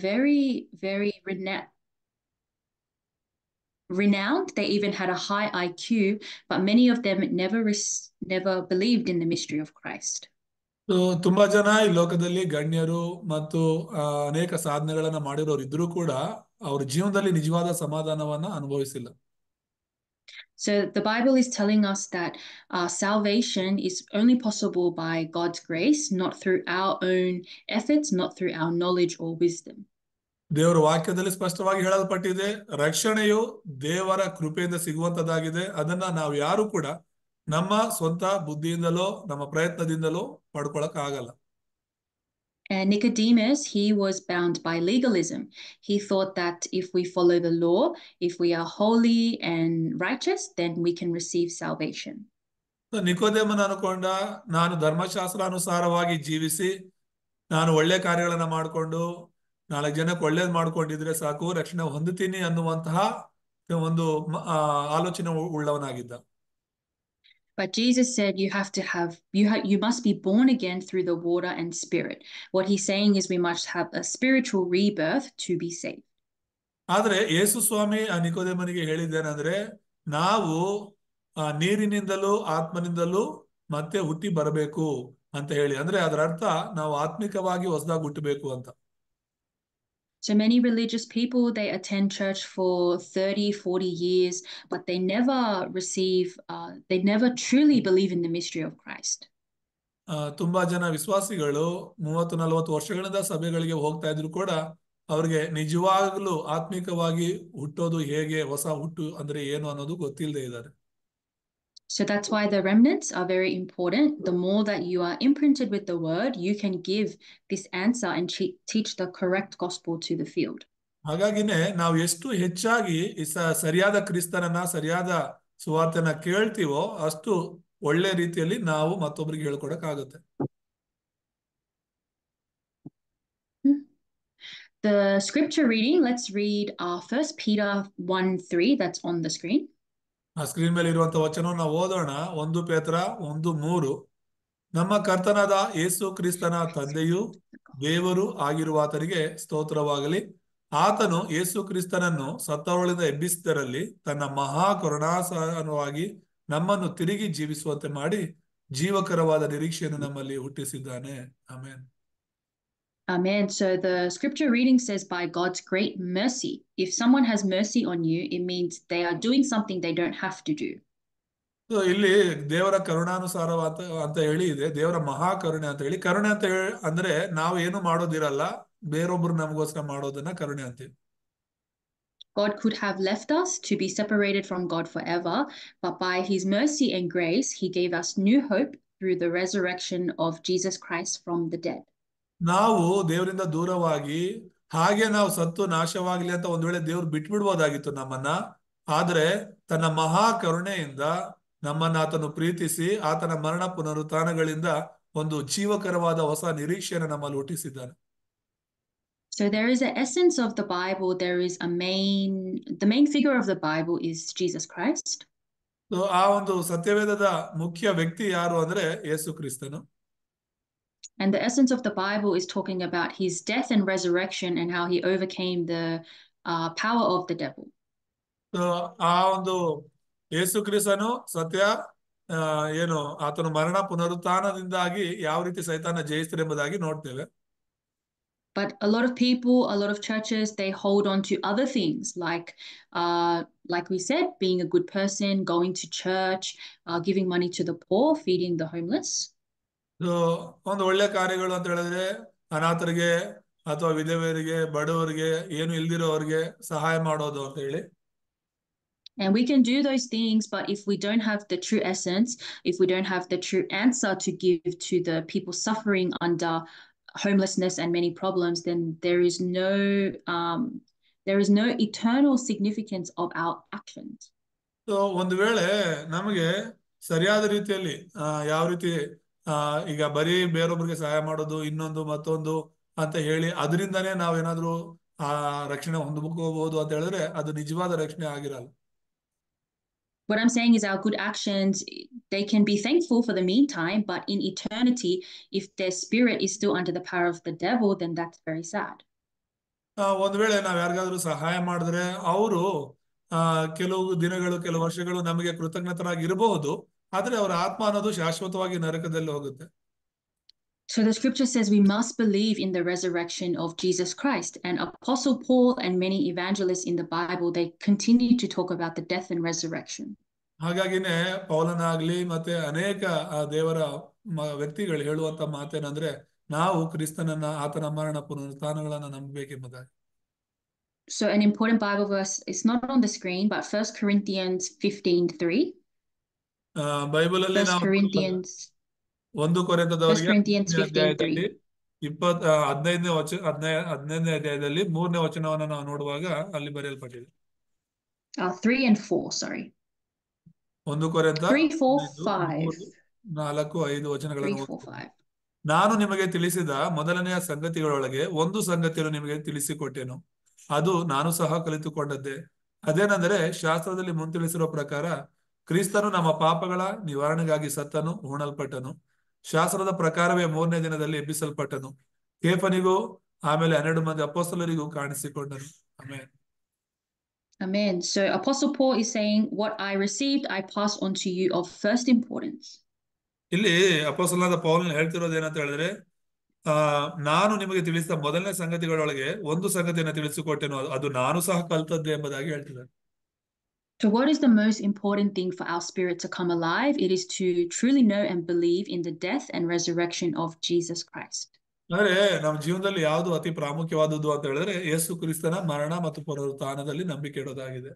very, very renowned. Renowned, they even had a high IQ, but many of them never never believed in the mystery of Christ. So, ತುಂಬಾ ಜನ ಈ ಲೋಕದಲ್ಲಿ ಗಣ್ಯರು ಮತ್ತು ಅನೇಕ ಸಾಧನೆಗಳನ್ನ ಮಾಡಿರೋರು ಇದ್ರೂ aur jiyondali nijwada samadana ಸಮಾಧಾನವನ್ನ ಅನುಭವಿಸಿಲ್ಲ So the Bible is telling us that uh, salvation is only possible by God's grace, not through our own efforts, not through our knowledge or wisdom. ದೇವರ ವಾಕ್ಯದಲ್ಲಿ ಸ್ಪಷ್ಟವಾಗಿ ಹೇಳಲ್ಪಟ್ಟಿದೆ ರಕ್ಷಣೆಯು ದೇವರ ಕೃಪೆಯಿಂದ ಸಿಗುವಂತದ್ದಾಗಿದೆ ಅದನ್ನ ನಾವು ಯಾರು ಕೂಡ ನಮ್ಮ ಸ್ವಂತ ಬುದ್ಧಿಯಿಂದಲೋ ನಮ್ಮ ಪ್ರಯತ್ನದಿಂದಲೋ ಪಡ್ಕೊಳಕ್ ಆಗಲ್ಲ And uh, Nicodemus, he was bound by legalism. He thought that if we follow the law, if we are holy and righteous, then we can receive salvation. ನಿಕೋದೇಮನ ಅನುಕೊಂಡ ನಾನು ಧರ್ಮಶಾಸ್ತ್ರ ಅನುಸಾರವಾಗಿ ಜೀವಿಸಿ ನಾನು ಒಳ್ಳೆ ಕಾರ್ಯಗಳನ್ನ ಮಾಡಿಕೊಂಡು ನಾಲ್ಕು ಜನಕ್ಕೆ ಒಳ್ಳೇದು ಮಾಡ್ಕೊಂಡಿದ್ರೆ ಸಾಕು ರಕ್ಷಣೆ ಹೊಂದುತ್ತೀನಿ ಅನ್ನುವಂತಹ ಒಂದು ಆಲೋಚನೆ ಉಳ್ಳವನಾಗಿದ್ದ But Jesus said, You have to have, you, ha- you must be born again through the water and spirit. What he's saying is, we must have a spiritual rebirth to be saved. ಆದರೆ ಯೇಸು ಸ್ವಾಮಿ ನಿಕೋದೇಮನಿಗೆ ಹೇಳಿದ್ದೇನೆಂದ್ರೆ ನಾವು ನೀರಿನಿಂದಲೂ ಆತ್ಮನಿಂದಲೂ ಮತ್ತೆ ಹುಟ್ಟಿ ಬರಬೇಕು ಅಂತ ಹೇಳಿ ಅಂದ್ರೆ ಅದರ ಅರ್ಥ ನಾವು ಆತ್ಮಿಕವಾಗಿ ಹೊಸದಾಗಿ ಹುಟ್ಟಬೇಕು ಅಂತ So many religious people, they attend church for 30, 40 years, but they never receive, uh, they never truly believe in the mystery of Christ. ತುಂಬಾ ಜನ ವಿಶ್ವಾಸಿಗಳು ಮೂವತ್ತು ನಲವತ್ತು ವರ್ಷಗಳಿಂದ ಸಭೆಗಳಿಗೆ ಹೋಗ್ತಾ ಇದ್ರು ಕೂಡ ಅವ್ರಿಗೆ ನಿಜವಾಗ್ಲೂ ಆತ್ಮಿಕವಾಗಿ ಹುಟ್ಟೋದು ಹೇಗೆ ಹೊಸ ಹುಟ್ಟು ಅಂದ್ರೆ ಏನು ಅನ್ನೋದು ಗೊತ್ತಿಲ್ಲದೆ ಇದ್ದಾರೆ So that's why the remnants are very important. The more that you are imprinted with the word, you can give this answer and teach the correct gospel to the field. ಹಾಗಾಗಿನೇ ನಾವು ಎಷ್ಟು ಹೆಚ್ಚಾಗಿ ಸರಿಯಾದ ಕ್ರಿಸ್ತನನ್ನ ಸರಿಯಾದ ಸುವಾರ್ತೆನ ಕೇಳ್ತೀವೋ ಅಷ್ಟು ಒಳ್ಳೆ ರೀತಿಯಲ್ಲಿ ನಾವು ಮತ್ತೊಬ್ಬರಿಗೆ ಹೇಳ್ಕೊಡಕ್ ಆಗುತ್ತೆ The scripture reading, let's read uh, 1 Peter 1 3, that's on the screen. ಆ ಸ್ಕ್ರೀನ್ ಮೇಲೆ ಇರುವಂತಹ ವಚನವನ್ನು ಓದೋಣ ಒಂದು ಪೇತ್ರ ಒಂದು ಮೂರು ನಮ್ಮ ಕರ್ತನಾದ ಏಸು ಕ್ರಿಸ್ತನ ತಂದೆಯು ದೇವರು ಆಗಿರುವ ಆತನಿಗೆ ಸ್ತೋತ್ರವಾಗಲಿ ಆತನು ಏಸು ಕ್ರಿಸ್ತನನ್ನು ಸತ್ತವಳಿಂದ ಎಬ್ಬಿಸಿದರಲ್ಲಿ ತನ್ನ ಮಹಾ ಕರುಣಾಸನವಾಗಿ ನಮ್ಮನ್ನು ತಿರುಗಿ ಜೀವಿಸುವಂತೆ ಮಾಡಿ ಜೀವಕರವಾದ ನಿರೀಕ್ಷೆಯನ್ನು ನಮ್ಮಲ್ಲಿ ಹುಟ್ಟಿಸಿದ್ದಾನೆ ಆಮೇನ್ Amen. So the scripture reading says, by God's great mercy. If someone has mercy on you, it means they are doing something they don't have to do. So, ಇಲ್ಲಿ ದೇವರ ಕರುಣಾನುಸಾರ ಅಂತ ಹೇಳಿ ಇದೆ ದೇವರ ಮಹಾಕರುಣೆ ಅಂತ ಹೇಳಿ ಕರುಣೆ ಅಂತ ಹೇಳಿ ಅಂದ್ರೆ ನಾವು ಏನು ಮಾಡೋದಿರಲ್ಲ ಬೇರೊಬ್ರು ನಮಗೋಸ್ಕರ ಮಾಡೋದನ್ನ ಕರುಣೆ ಅಂತೀವಿ God could have left us to be separated from God forever, but by his mercy and grace, he gave us new hope through the resurrection of Jesus Christ from the dead. ನಾವು ದೇವರಿಂದ ದೂರವಾಗಿ ಹಾಗೆ ನಾವು ಸತ್ತು ನಾಶವಾಗಲಿ ಅಂತ ಒಂದ್ ವೇಳೆ ದೇವ್ರು ಬಿಟ್ಬಿಡ್ಬೋದಾಗಿತ್ತು ನಮ್ಮನ್ನ ಆದ್ರೆ ತನ್ನ ಮಹಾಕರುಣೆಯಿಂದ ನಮ್ಮನ್ನ ಆತನು ಪ್ರೀತಿಸಿ ಆತನ ಮರಣ ಪುನರುತ್ಥಾನಗಳಿಂದ ಒಂದು ಜೀವಕರವಾದ ಹೊಸ ನಿರೀಕ್ಷೆಯನ್ನು ನಮ್ಮಲ್ಲಿ ಹುಟ್ಟಿಸಿದ್ದಾನೆ So there is an essence of the Bible. There is a main, the main figure of the Bible is Jesus Christ. So ಆ ಒಂದು ಸತ್ಯವೇದದ ಮುಖ್ಯ ವ್ಯಕ್ತಿ ಯಾರು ಅಂದ್ರೆ ಯೇಸು ಕ್ರಿಸ್ತನು. And the essence of the Bible is talking about his death and resurrection and how he overcame the uh, power of the devil. but a lot of people a lot of churches they hold on to other things like uh, like we said being a good person going to church uh, giving money to the poor feeding the homeless ಒಂದು ಒಳ್ಳೆ ಕಾರ್ಯಗಳು ಅಂತ ಹೇಳಿದ್ರೆ ಅನಾಥರಿಗೆ ಅಥವಾ ವಿಧವೆಯರಿಗೆ ಬಡವರಿಗೆ ಏನು ಇಲ್ದಿರೋರಿಗೆ ಸಹಾಯ ಮಾಡೋದು ಅಂತ ಹೇಳಿ And we can do those things, but if we don't have the true essence, if we don't have the true answer to give to the people suffering under homelessness and many problems, then there is no um, there is no eternal significance of our actions. So ಒಂದು ವೇಳೆ ನಮಗೆ ಸರಿಯಾದ ರೀತಿಯಲ್ಲಿ ಯಾವ ರೀತಿ ಆ ಈಗ ಬರೀ ಬೇರೊಬ್ಬರಿಗೆ ಸಹಾಯ ಮಾಡೋದು ಇನ್ನೊಂದು ಮತ್ತೊಂದು ಅಂತ ಹೇಳಿ ಅದರಿಂದನೇ ನಾವೇನಾದ್ರೂ ಆ ರಕ್ಷಣೆ ಹೊಂದ್ಕೋಬಹುದು ಅಂತ ಹೇಳಿದ್ರೆ ಅದು ನಿಜವಾದ ರಕ್ಷಣೆ ಆಗಿರಲ್ಲ What I'm saying is, our good actions, they can be thankful for the meantime, but in eternity, if their spirit is still under the power of the devil, then that's very sad. ಒಂದು ವೇಳೆ ನಾವು ಯಾರಿಗಾದ್ರೂ ಸಹಾಯ ಮಾಡಿದ್ರೆ ಅವರು ಕೆಲವು ದಿನಗಳು ಕೆಲವು ವರ್ಷಗಳು ನಮಗೆ ಕೃತಜ್ಞತರಾಗಿರಬಹುದು ಆದ್ರೆ ಅವರ ಆತ್ಮ ಅನ್ನೋದು ಶಾಶ್ವತವಾಗಿ ನರಕದಲ್ಲಿ ಹೋಗುತ್ತೆ So the scripture says we must believe in the resurrection of Jesus Christ. And Apostle Paul and many evangelists in the Bible, they continue to talk about the death and resurrection. So an important Bible verse, it's not on the screen, but 1 Corinthians 15, 3. Bible ಅಲ್ಲಿ ನಾವು ಒಂದು ಕೊರೆತದವರಿಗೆ ಇಪ್ಪತ್ ಹದಿನೈದನೇ ವಚನ ಹದಿನೈ ಅಧ್ಯಾಯದಲ್ಲಿ ಮೂರನೇ ವಚನವನ್ನು ನಾವು ನೋಡುವಾಗ ಅಲ್ಲಿ ಬರೆಯಲ್ಪಟ್ಟಿದೆ ಒಂದು ಕೊರೆತ ನಾಲ್ಕು ಐದು ವಚನಗಳನ್ನು ನಾನು ನಿಮಗೆ ತಿಳಿಸಿದ ಮೊದಲನೆಯ ಸಂಗತಿಗಳೊಳಗೆ ಒಂದು ಸಂಗತಿಯನ್ನು ನಿಮಗೆ ತಿಳಿಸಿಕೊಟ್ಟೆನು ಅದು ನಾನು ಸಹ ಕಲಿತುಕೊಂಡದ್ದೆ ಅದೇನೆಂದರೆ ಶಾಸ್ತ್ರದಲ್ಲಿ ಮುಂತಿಳಿಸಿರುವ ಪ್ರಕಾರ ಕ್ರಿಸ್ತನು ನಮ್ಮ ಪಾಪಗಳ ನಿವಾರಣೆಗಾಗಿ ಸತ್ತನು ಹೂಣಲ್ಪಟ್ಟನು ಶಾಸ್ತ್ರದ ಪ್ರಕಾರವೇ ಮೂರನೇ ದಿನದಲ್ಲಿ ಎಬ್ಬಿಸಲ್ಪಟ್ಟನು ಕೇಫನಿಗೂ ಆಮೇಲೆ ಹನ್ನೆರಡು ಮಂದಿ ಅಪೋಸ್ತಲರಿಗೂ ಕಾಣಿಸಿಕೊಂಡನು ಆಮೇಲೆ Amen. So Apostle Paul is saying, What I received, I pass on to you of first importance. ಇಲ್ಲಿ ಅಪೋಸ್ತಲನಾದ ಪೌಲ್ ಹೇಳ್ತಿರೋದು ಏನಂತ ಹೇಳಿದ್ರೆ ಆ ನಾನು ನಿಮಗೆ ತಿಳಿಸಿದ ಮೊದಲನೇ ಸಂಗತಿಗಳೊಳಗೆ ಒಂದು ಸಂಗತಿಯನ್ನು ತಿಳಿಸಿಕೊಟ್ಟೆನು ಅದು ನಾನು ಸಹ ಕಲ್ತದ್ದೆ ಎಂಬುದಾಗಿ ಹೇಳ್ತಿದ್ದಾರೆ So, what is the most important thing for our spirit to come alive? It is to truly know and believe in the death and resurrection of Jesus Christ. ಆದರೆ ನಮ್ಮ ಜೀವನದಲ್ಲಿ ಯಾವುದು ಅತಿ ಪ್ರಾಮುಖ್ಯವಾದದ್ದು ಅಂತ ಹೇಳಿದ್ರೆ ಯೇಸು ಕ್ರಿಸ್ತನ ಮರಣ ಮತ್ತು ಪುನರುತ್ಥಾನದಲ್ಲಿ ನಂಬಿಕೆ ಇಡೋದಾಗಿದೆ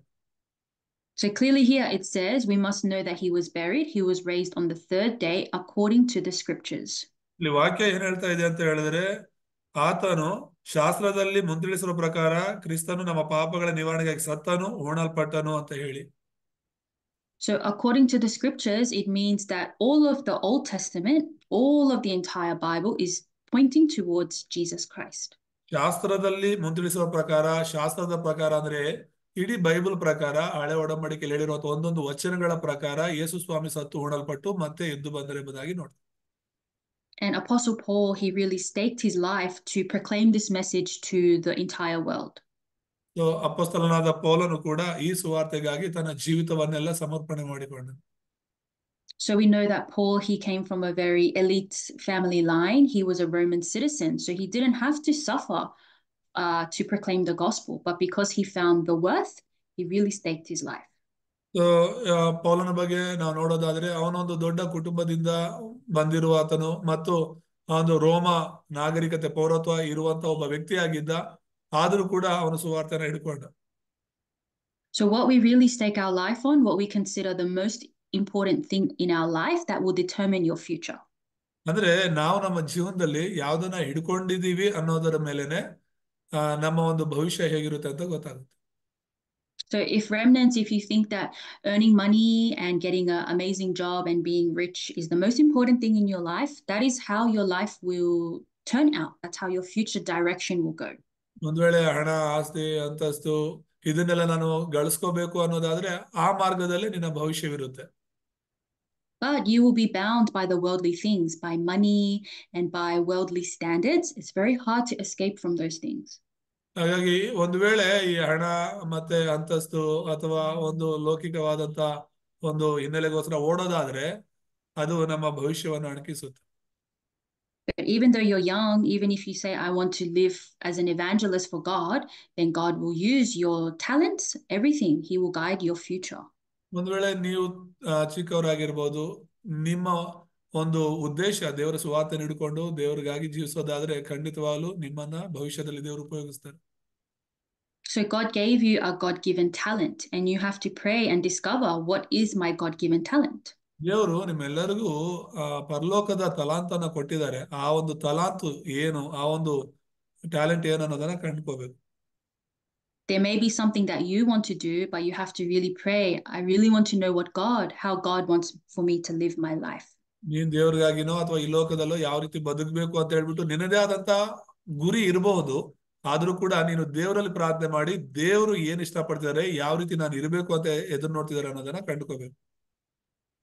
So clearly here it says we must know that he was buried, he was raised on the third day according to the scriptures. ಇಲ್ಲಿ ವಾಕ್ಯ ಏನ್ ಹೇಳ್ತಾ ಇದೆ ಅಂತ ಹೇಳಿದ್ರೆ ಆತನು ಶಾಸ್ತ್ರದಲ್ಲಿ ಮುಂತಿಳಿಸಿರುವ ಪ್ರಕಾರ ಕ್ರಿಸ್ತನು ನಮ್ಮ ಪಾಪಗಳ ನಿವಾರಣೆಗಾಗಿ ಸತ್ತನು ಹೋಣಲ್ಪಟ್ಟನು ಅಂತ ಹೇಳಿ So according to the scriptures it means that all of the Old Testament all of the entire Bible is pointing towards Jesus Christ. ಶಾಸ್ತ್ರದಲ್ಲಿ ಮುಂದಿಳಿಸುವ ಪ್ರಕಾರ ಶಾಸ್ತ್ರದ ಪ್ರಕಾರ ಅಂದ್ರೆ ಇಡೀ ಬೈಬಲ್ ಪ್ರಕಾರ ಹಳೆ ಒಡಂಬಡಿಕೆಯಲ್ಲಿ ಹೇಳಿರುವ ಒಂದೊಂದು ವಚನಗಳ ಪ್ರಕಾರ ಯೇಸು ಸ್ವಾಮಿ ಸತ್ತು ಹೂಣಲ್ಪಟ್ಟು ಮತ್ತೆ ಎದ್ದು ಬಂದರೆ ಎಂಬುದಾಗಿ ನೋಡ್ತಾರೆ And Apostle Paul, he really staked his life to proclaim this message to the entire world. So ಅಪಸ್ತಲನಾದ ಪೌಲನು ಕೂಡ ಈ ಸುವಾರ್ತೆಗಾಗಿ ತನ್ನ ಜೀವಿತವನ್ನೆಲ್ಲ ಸಮರ್ಪಣೆ So we know that Paul, he came from a very elite family line. He was a Roman citizen, so he didn't have to suffer uh, to proclaim the gospel. But because he found the worth, he really staked his life. ಪೌಲನ ಬಗ್ಗೆ ನಾವು ನೋಡೋದಾದ್ರೆ ಅವನೊಂದು ದೊಡ್ಡ ಕುಟುಂಬದಿಂದ ಬಂದಿರುವ ಆತನು ಮತ್ತು ಒಂದು ರೋಮ ನಾಗರಿಕತೆ ಪೌರತ್ವ ಇರುವಂತ ಒಬ್ಬ ವ್ಯಕ್ತಿಯಾಗಿದ್ದ ಆದರೂ ಕೂಡ ಅವನು ಸುವಾರ್ತನ ಹಿಡ್ಕೊಂಡ So what we really stake our life on, what we consider the most important thing in our life that will determine your future. ಅಂದ್ರೆ ನಾವು ನಮ್ಮ ಜೀವನದಲ್ಲಿ ಯಾವುದನ್ನ ಹಿಡ್ಕೊಂಡಿದ್ದೀವಿ ಅನ್ನೋದರ ಮೇಲೆನೆ ನಮ್ಮ ಒಂದು ಭವಿಷ್ಯ ಹೇಗಿರುತ್ತೆ ಅಂತ ಗೊತ್ತಾಗುತ್ತೆ So if remnants, if you think that earning money and getting an amazing job and being rich is the most important thing in your life, that is how your life will turn out. That's how your future direction will go. but you will be bound by the worldly things, by money and by worldly standards. It's very hard to escape from those things. ಹಾಗಾಗಿ ಒಂದು ವೇಳೆ ಈ ಹಣ ಮತ್ತೆ ಅಂತಸ್ತು ಅಥವಾ ಒಂದು ಲೌಕಿಕವಾದಂತ ಒಂದು ಹಿನ್ನೆಲೆಗೋಸ್ಕರ ಓಡೋದಾದ್ರೆ ಅದು ನಮ್ಮ ಭವಿಷ್ಯವನ್ನು ಅಣಕಿಸುತ್ತೆ But even though you're young, even if you say, I want to live as an evangelist for God, then God will use your talents, everything. He will guide your future. ಒಂದು ವೇಳೆ ನೀವು ಚಿಕ್ಕವರಾಗಿರ್ಬೋದು ನಿಮ್ಮ ಒಂದು ಉದ್ದೇಶ ದೇವರ ಸುವಾರ್ತೆ ನೀಡಿಕೊಂಡು ದೇವರಿಗಾಗಿ ಜೀವಿಸೋದಾದ್ರೆ ಖಂಡಿತವಾಗ್ಲೂ ನಿಮ್ಮನ್ನ ಭವಿಷ್ಯದಲ್ಲಿ ದೇವರು ಉಪಯೋಗಿಸ್ತಾರೆ So God gave you a God-given talent and you have to pray and discover what is my God-given talent. ದೇವರು ನಿಮ್ಮೆಲ್ಲರಿಗೂ ಪರಲೋಕದ ತಲಾಂತನ ಕೊಟ್ಟಿದ್ದಾರೆ ಆ ಒಂದು ತಲಾಂತು ಏನು ಆ ಒಂದು ಟ್ಯಾಲೆಂಟ್ ಏನು ಅನ್ನೋದನ್ನ ಕಂಡುಕೋಬೇಕು There may be something that you want to do, but you have to really pray. I really want to know what God, how God wants for me to live my life. ನೀನ್ ದೇವ್ರಿಗಾಗಿನೋ ಅಥವಾ ಈ ಲೋಕದಲ್ಲೋ ಯಾವ ರೀತಿ ಬದುಕಬೇಕು ಅಂತ ಹೇಳ್ಬಿಟ್ಟು ನಿನ್ನದೇ ಆದಂತ ಗುರಿ ಇರಬಹುದು ಆದ್ರೂ ಕೂಡ ನೀನು ದೇವರಲ್ಲಿ ಪ್ರಾರ್ಥನೆ ಮಾಡಿ ದೇವರು ಏನ್ ಇಷ್ಟಪಡ್ತಿದ್ದಾರೆ ಯಾವ ರೀತಿ ನಾನು ಇರಬೇಕು ಅಂತ ಎದುರು ನೋಡ್ತಿದ್ದಾರೆ ಅನ್ನೋದನ್ನ ಕಂಡುಕೋಬೇಕು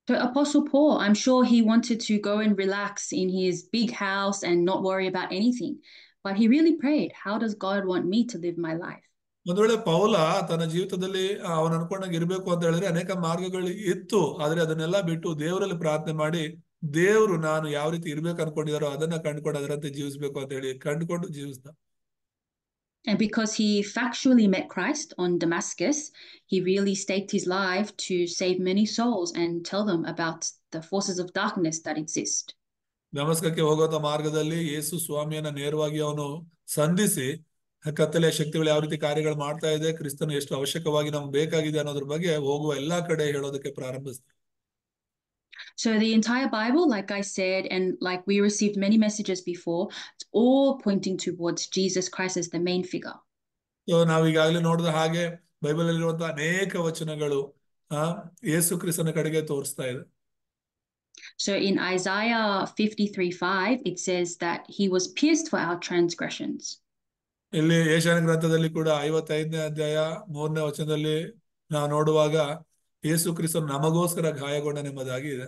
So Apostle Paul, I'm sure he wanted to go and relax in his big house and not worry about anything. But he really prayed, how does God want me to live my life? ಒಂದ್ ಪೌಲ ತನ್ನ ಜೀವಿತದಲ್ಲಿ ಅವನು ಅನ್ಕೊಂಡಂಗೆ ಇರಬೇಕು ಅಂತ ಹೇಳಿದ್ರೆ ಅನೇಕ ಮಾರ್ಗಗಳು ಇತ್ತು ಆದ್ರೆ ಅದನ್ನೆಲ್ಲ ಬಿಟ್ಟು ದೇವರಲ್ಲಿ ಪ್ರಾರ್ಥನೆ ಮಾಡಿ ದೇವ್ರು ನಾನು ಯಾವ ರೀತಿ ಇರಬೇಕು ಅನ್ಕೊಂಡಿದಾರೋ ಅದನ್ನ ಕಂಡುಕೊಂಡು ಅದರಂತೆ ಜೀವಿಸ್ಬೇಕು ಅಂತ ಹೇಳಿ ಕಂಡುಕೊಂಡು ಜೀವಿಸ್ದ And because he factually met Christ on Damascus, he really staked his life to save many souls and tell them about the forces of darkness that exist. ದಮಸ್ಕಕ್ಕೆ ಮಾರ್ಗದಲ್ಲಿ ಯೇಸು ಸ್ವಾಮಿಯನ್ನ ನೇರವಾಗಿ ಅವನು ಸಂಧಿಸಿ ಕತ್ತಲೆಯ ಶಕ್ತಿಗಳು ಯಾವ ರೀತಿ ಕಾರ್ಯಗಳು ಮಾಡ್ತಾ ಇದೆ ಕ್ರಿಸ್ತನು ಎಷ್ಟು ಅವಶ್ಯಕವಾಗಿ ನಮ್ಗೆ ಬೇಕಾಗಿದೆ ಅನ್ನೋದ್ರ ಬಗ್ಗೆ ಹೋಗುವ ಎಲ್ಲಾ ಕಡೆ ಹೇಳೋದಕ್ಕೆ ಪ್ರಾರಂಭಿಸ್ತಾರೆ So the entire Bible, like I said, and like we received many messages before, it's all pointing towards Jesus Christ as the main figure. So ನಾವು ಈಗಾಗಲೇ ನೋಡಿದ ಹಾಗೆ ಬೈಬಲ್ ಅಲ್ಲಿರುವಂತಹ ಅನೇಕ ವಚನಗಳು ಯೇಸು ಕ್ರಿಸ್ತನ ಕಡೆಗೆ ತೋರಿಸ್ತಾ ಇದೆ So in Isaiah fifty-three-five, it says that he was pierced for our transgressions. ಇಲ್ಲಿ ಯೇಷನ ಗ್ರಂಥದಲ್ಲಿ ಕೂಡ 55ನೇ ಅಧ್ಯಾಯ 3ನೇ ವಚನದಲ್ಲಿ ನಾವು ನೋಡುವಾಗ ಯೇಸು ಕ್ರಿಸ್ತನು ನಮಗೋಸ್ಕರ ಗಾಯಗೊಂಡ ನೆಮ್ಮದಾಗಿ ಇದೆ.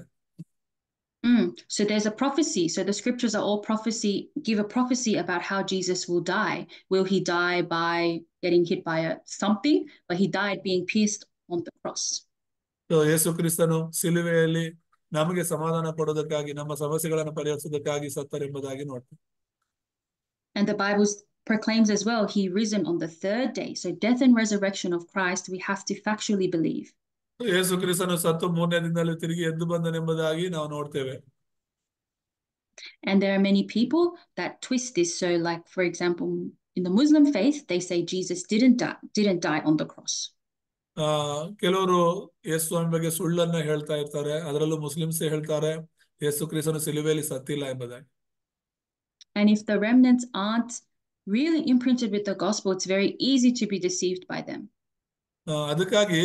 Mm. So there's a prophecy. So the scriptures are all prophecy, give a prophecy about how Jesus will die. Will he die by getting hit by a something? But he died being pierced on the cross. So And the Bible proclaims as well, he risen on the third day. So death and resurrection of Christ, we have to factually believe. ಯೇಸು ಕ್ರಿಸ್ತನು ಸತ್ತು ಮೂರನೇ ದಿನದಲ್ಲಿ ತಿರುಗಿ ಎದ್ದು ಬಂದನೆಂಬುದಾಗಿ ನಾವು ನೋಡ್ತೇವೆ And there are many people that twist this. So, like for example, in the Muslim faith, they say Jesus didn't die, didn't die on the cross. ಕೆಲವರು ಯೇಸು ಬಗ್ಗೆ ಸುಳ್ಳನ್ನ ಹೇಳ್ತಾ ಇರ್ತಾರೆ ಅದರಲ್ಲೂ ಮುಸ್ಲಿಮ್ಸ್ ಹೇಳ್ತಾರೆ ಯೇಸು ಕ್ರಿಸ್ತನು ಸಿಲುವೆಯಲ್ಲಿ ಸತ್ತಿಲ್ಲ ಎಂಬುದಾಗಿ And if the remnants aren't really imprinted with the gospel, it's very easy to be deceived by them. ಅದಕ್ಕಾಗಿ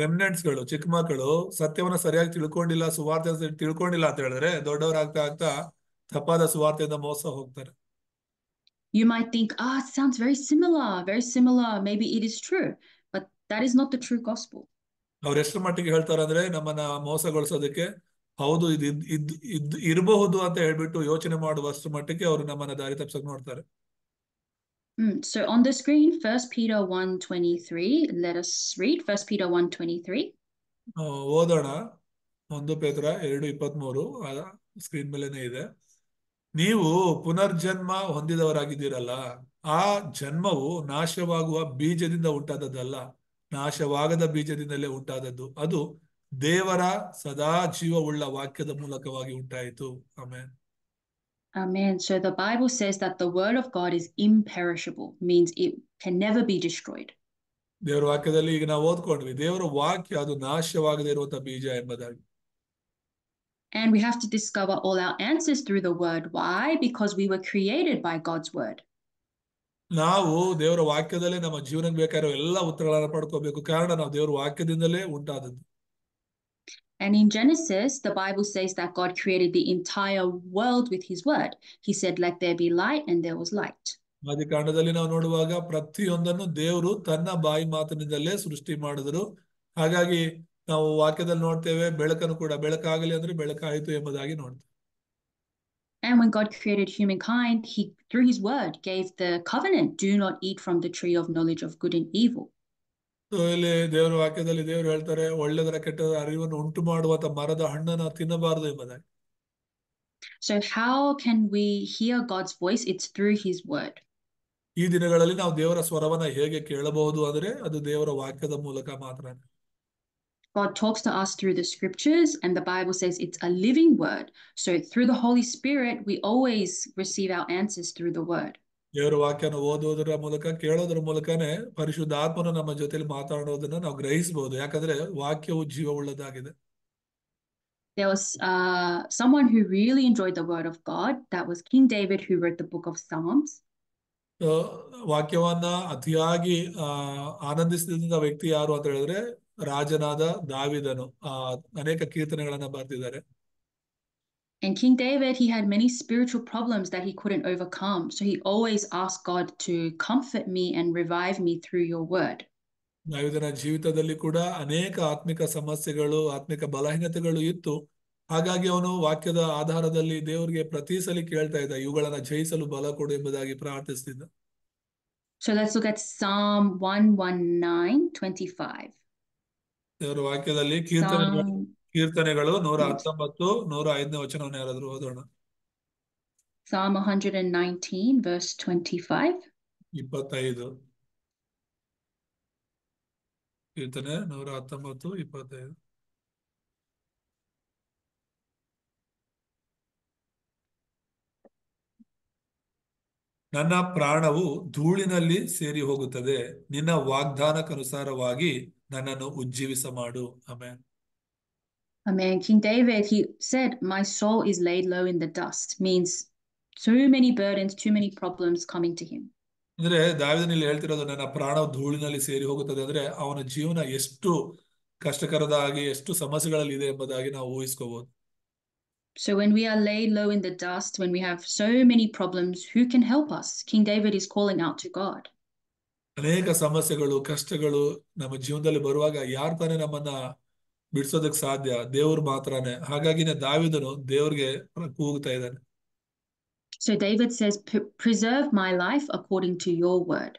ರೆಮಿನೆಂಟ್ಸ್ ಗಳು ಚಿಕ್ಕ ಮಕ್ಕಳು ಸತ್ಯವನ್ನ ಸರಿಯಾಗಿ ತಿಳ್ಕೊಂಡಿಲ್ಲ ಸುವಾರ್ಥ ತಿಳ್ಕೊಂಡಿಲ್ಲ ಅಂತ ಹೇಳಿದ್ರೆ ದೊಡ್ಡವರಾಗ್ತಾ ಆಗ್ತಾ ತಪ್ಪಾದ ಸುವಾರ್ತೆಯಿಂದ ಮೋಸ ಹೋಗ್ತಾರೆ You might think, ah, oh, it sounds very similar, very similar. Maybe it is true, but that is not the true gospel. ಅವ್ರು ಎಷ್ಟು ಮಟ್ಟಿಗೆ ಹೇಳ್ತಾರೆ ನಮ್ಮನ್ನ ಮೋಸಗೊಳಿಸೋದಕ್ಕೆ ಹೌದು ಇದು ಇದ್ ಇದ್ ಇರಬಹುದು ಅಂತ ಹೇಳ್ಬಿಟ್ಟು ಯೋಚನೆ ಮಾಡುವಷ್ಟು ಮಟ್ಟಿಗೆ ಅವರು ನಮ್ಮನ್ನ ದಾರಿ ತಪ್ಪಿಸಕ್ ನೋಡ್ತಾರೆ Mm, so on the screen, First Peter 1.23, let us read First Peter 1.23. ಓದೋಣ ಒಂದು ಪೇತ್ರ ಎರಡು ಇಪ್ಪತ್ಮೂರು ಸ್ಕ್ರೀನ್ ಮೇಲೆನೇ ಇದೆ ನೀವು ಪುನರ್ಜನ್ಮ ಹೊಂದಿದವರಾಗಿದ್ದೀರಲ್ಲ ಆ ಜನ್ಮವು ನಾಶವಾಗುವ ಬೀಜದಿಂದ ಉಂಟಾದದ್ದಲ್ಲ ನಾಶವಾಗದ ಬೀಜದಿಂದಲೇ ಉಂಟಾದದ್ದು ಅದು ದೇವರ ಸದಾ ಜೀವವುಳ್ಳ ವಾಕ್ಯದ ಮೂಲಕವಾಗಿ ಉಂಟಾಯಿತು ಆಮೇಲೆ Amen. So the Bible says that the word of God is imperishable, means it can never be destroyed. ದೇವರ ವಾಕ್ಯದಲ್ಲಿ ಈಗ ನಾವು ಓದ್ಕೊಂಡ್ವಿ ದೇವರ ವಾಕ್ಯ ಅದು ನಾಶವಾಗದೇ ಇರುವಂತಹ ಬೀಜ ಎಂಬುದಾಗಿ And we have to discover all our answers through the word. Why? Because we were created by God's word. ನಾವು ದೇವರ ವಾಕ್ಯದಲ್ಲೇ ನಮ್ಮ ಜೀವನಕ್ಕೆ ಬೇಕಾಗಿರೋ ಎಲ್ಲ ಉತ್ತರಗಳನ್ನು ಪಡ್ಕೋಬೇಕು ಕಾರಣ ನಾವು ದೇವರ ವಾಕ್ಯದಿಂದಲೇ ಉಂಟಾದದ್ದು and in Genesis, the Bible says that God created the entire world with his word. He said, Let there be light, and there was light. ಆದಿಕಾಂಡದಲ್ಲಿ ನಾವು ನೋಡುವಾಗ ಪ್ರತಿಯೊಂದನ್ನು ದೇವರು ತನ್ನ ಬಾಯಿ ಮಾತಿನಿಂದಲೇ ಸೃಷ್ಟಿ ಮಾಡಿದ್ರು ಹಾಗಾಗಿ ನಾವು ವಾಕ್ಯದಲ್ಲಿ ನೋಡ್ತೇವೆ ಬೆಳಕನ್ನು ಕೂಡ ಬೆಳಕಾಗಲಿ ಅಂದ್ರೆ ಬೆಳಕಾಯಿತು ಎಂಬುದಾಗಿ ನೋಡ್ತೇವೆ And when God created humankind, he through his word gave the covenant, do not eat from the tree of knowledge of good and evil. So ಇಲ್ಲಿ ದೇವರ ವಾಕ್ಯದಲ್ಲಿ ದೇವರು ಹೇಳ್ತಾರೆ ಒಳ್ಳೆದರ ಕೆಟ್ಟದ ಅರಿವನ್ನು ಉಂಟು ಮಾಡುವಂತ ಮರದ ಹಣ್ಣನ್ನು ತಿನ್ನಬಾರದು ಎಂಬುದಾಗಿ So how can we hear God's voice? It's through His word. ಈ ದಿನಗಳಲ್ಲಿ ನಾವು ದೇವರ ಸ್ವರವನ್ನ ಹೇಗೆ ಕೇಳಬಹುದು ಅಂದ್ರೆ ಅದು ದೇವರ ವಾಕ್ಯದ ಮೂಲಕ ಮಾತ್ರ God talks to us through the scriptures and the Bible says it's a living word. So through the Holy Spirit we always receive our answers through the word. ದೇವರ ವಾಕ್ಯನ ಓದುವುದರ ಮೂಲಕ ಕೇಳೋದ್ರ ಮೂಲಕನೇ ಪರಿಶುದ್ಧ ನಮ್ಮ ಜೊತೆಲಿ ಮಾತಾಡೋದನ್ನ ನಾವು ಗ್ರಹಿಸಬಹುದು ಯಾಕಂದ್ರೆ ವಾಕ್ಯವು ಜೀವವುಳ್ಳದಾಗಿದೆ There was uh, someone who really enjoyed the word of God. That was King David who wrote the book of Psalms. ವಾಕ್ಯವನ್ನ ಅತಿಯಾಗಿ ಆನಂದಿಸಿದಂತ ವ್ಯಕ್ತಿ ಯಾರು ಅಂತ ಹೇಳಿದ್ರೆ ರಾಜನಾದ ದಾವಿದನು ಅನೇಕ ಕೀರ್ತನೆಗಳನ್ನ ಬರೆದಿದ್ದಾರೆ And King David, he had many spiritual problems that he couldn't overcome. So he always asked God to comfort me and revive me through your word. ನಾವಿದನ ಜೀವಿತದಲ್ಲಿ ಕೂಡ ಅನೇಕ ಆತ್ಮಿಕ ಸಮಸ್ಯೆಗಳು ಆತ್ಮಿಕ ಬಲಹೀನತೆಗಳು ಇತ್ತು ಹಾಗಾಗಿ ಅವನು ವಾಕ್ಯದ ಆಧಾರದಲ್ಲಿ ದೇವರಿಗೆ ಪ್ರತಿ ಸಲ ಕೇಳ್ತಾ ಇದ್ದ ಇವುಗಳನ್ನು ಜಯಿಸಲು ಬಲ ಕೊಡು ಎಂಬುದಾಗಿ ಪ್ರಾರ್ಥಿಸ್ತಿದ್ದ So let's look at Psalm 119, 25. ದೇವರ ವಾಕ್ಯದಲ್ಲಿ ಕೀರ್ತನೆ ಕೀರ್ತನೆಗಳು ನೂರ ಹತ್ತೊಂಬತ್ತು ನೂರ ಐದನೇ ವಚನವನ್ನು ಯಾರಾದ್ರೂ ಓದೋಣ Psalm 119, ಕೀರ್ತನೆ ನನ್ನ ಪ್ರಾಣವು ಧೂಳಿನಲ್ಲಿ ಸೇರಿ ಹೋಗುತ್ತದೆ ನಿನ್ನ ವಾಗ್ದಾನಕ್ಕನುಸಾರವಾಗಿ ನನ್ನನ್ನು ಉಜ್ಜೀವಿಸ ಮಾಡು ಆಮೇಲೆ I mean, King David, he said, My soul is laid low in the dust, means too many burdens, too many problems coming to him. ಅಂದ್ರೆ ದಾವಿದನಲ್ಲಿ ಹೇಳ್ತಿರೋದು ನನ್ನ ಪ್ರಾಣ ಧೂಳಿನಲ್ಲಿ ಸೇರಿ ಹೋಗುತ್ತದೆ ಅಂದ್ರೆ ಅವನ ಜೀವನ ಎಷ್ಟು ಕಷ್ಟಕರದಾಗಿ ಎಷ್ಟು ಸಮಸ್ಯೆಗಳಲ್ಲಿ ಇದೆ ಎಂಬುದಾಗಿ ನಾವು ಊಹಿಸ್ಕೋಬಹುದು So when we are laid low in the dust, when we have so many problems, who can help us? King David is calling out to God. ಅನೇಕ ಸಮಸ್ಯೆಗಳು ಕಷ್ಟಗಳು ನಮ್ಮ ಜೀವನದಲ್ಲಿ ಬರುವಾಗ ಯಾರು ತಾನೇ ನಮ್ಮನ್ನ ಬಿಡಿಸೋದಕ್ ಸಾಧ್ಯ ದೇವ್ರು ಮಾತ್ರನೇ ಹಾಗಾಗಿನೇ ದಾವಿದನು ದೇವ್ರಿಗೆ ಕೂಗ್ತಾ ಇದ್ದಾನೆ So David says, preserve my life according to your word.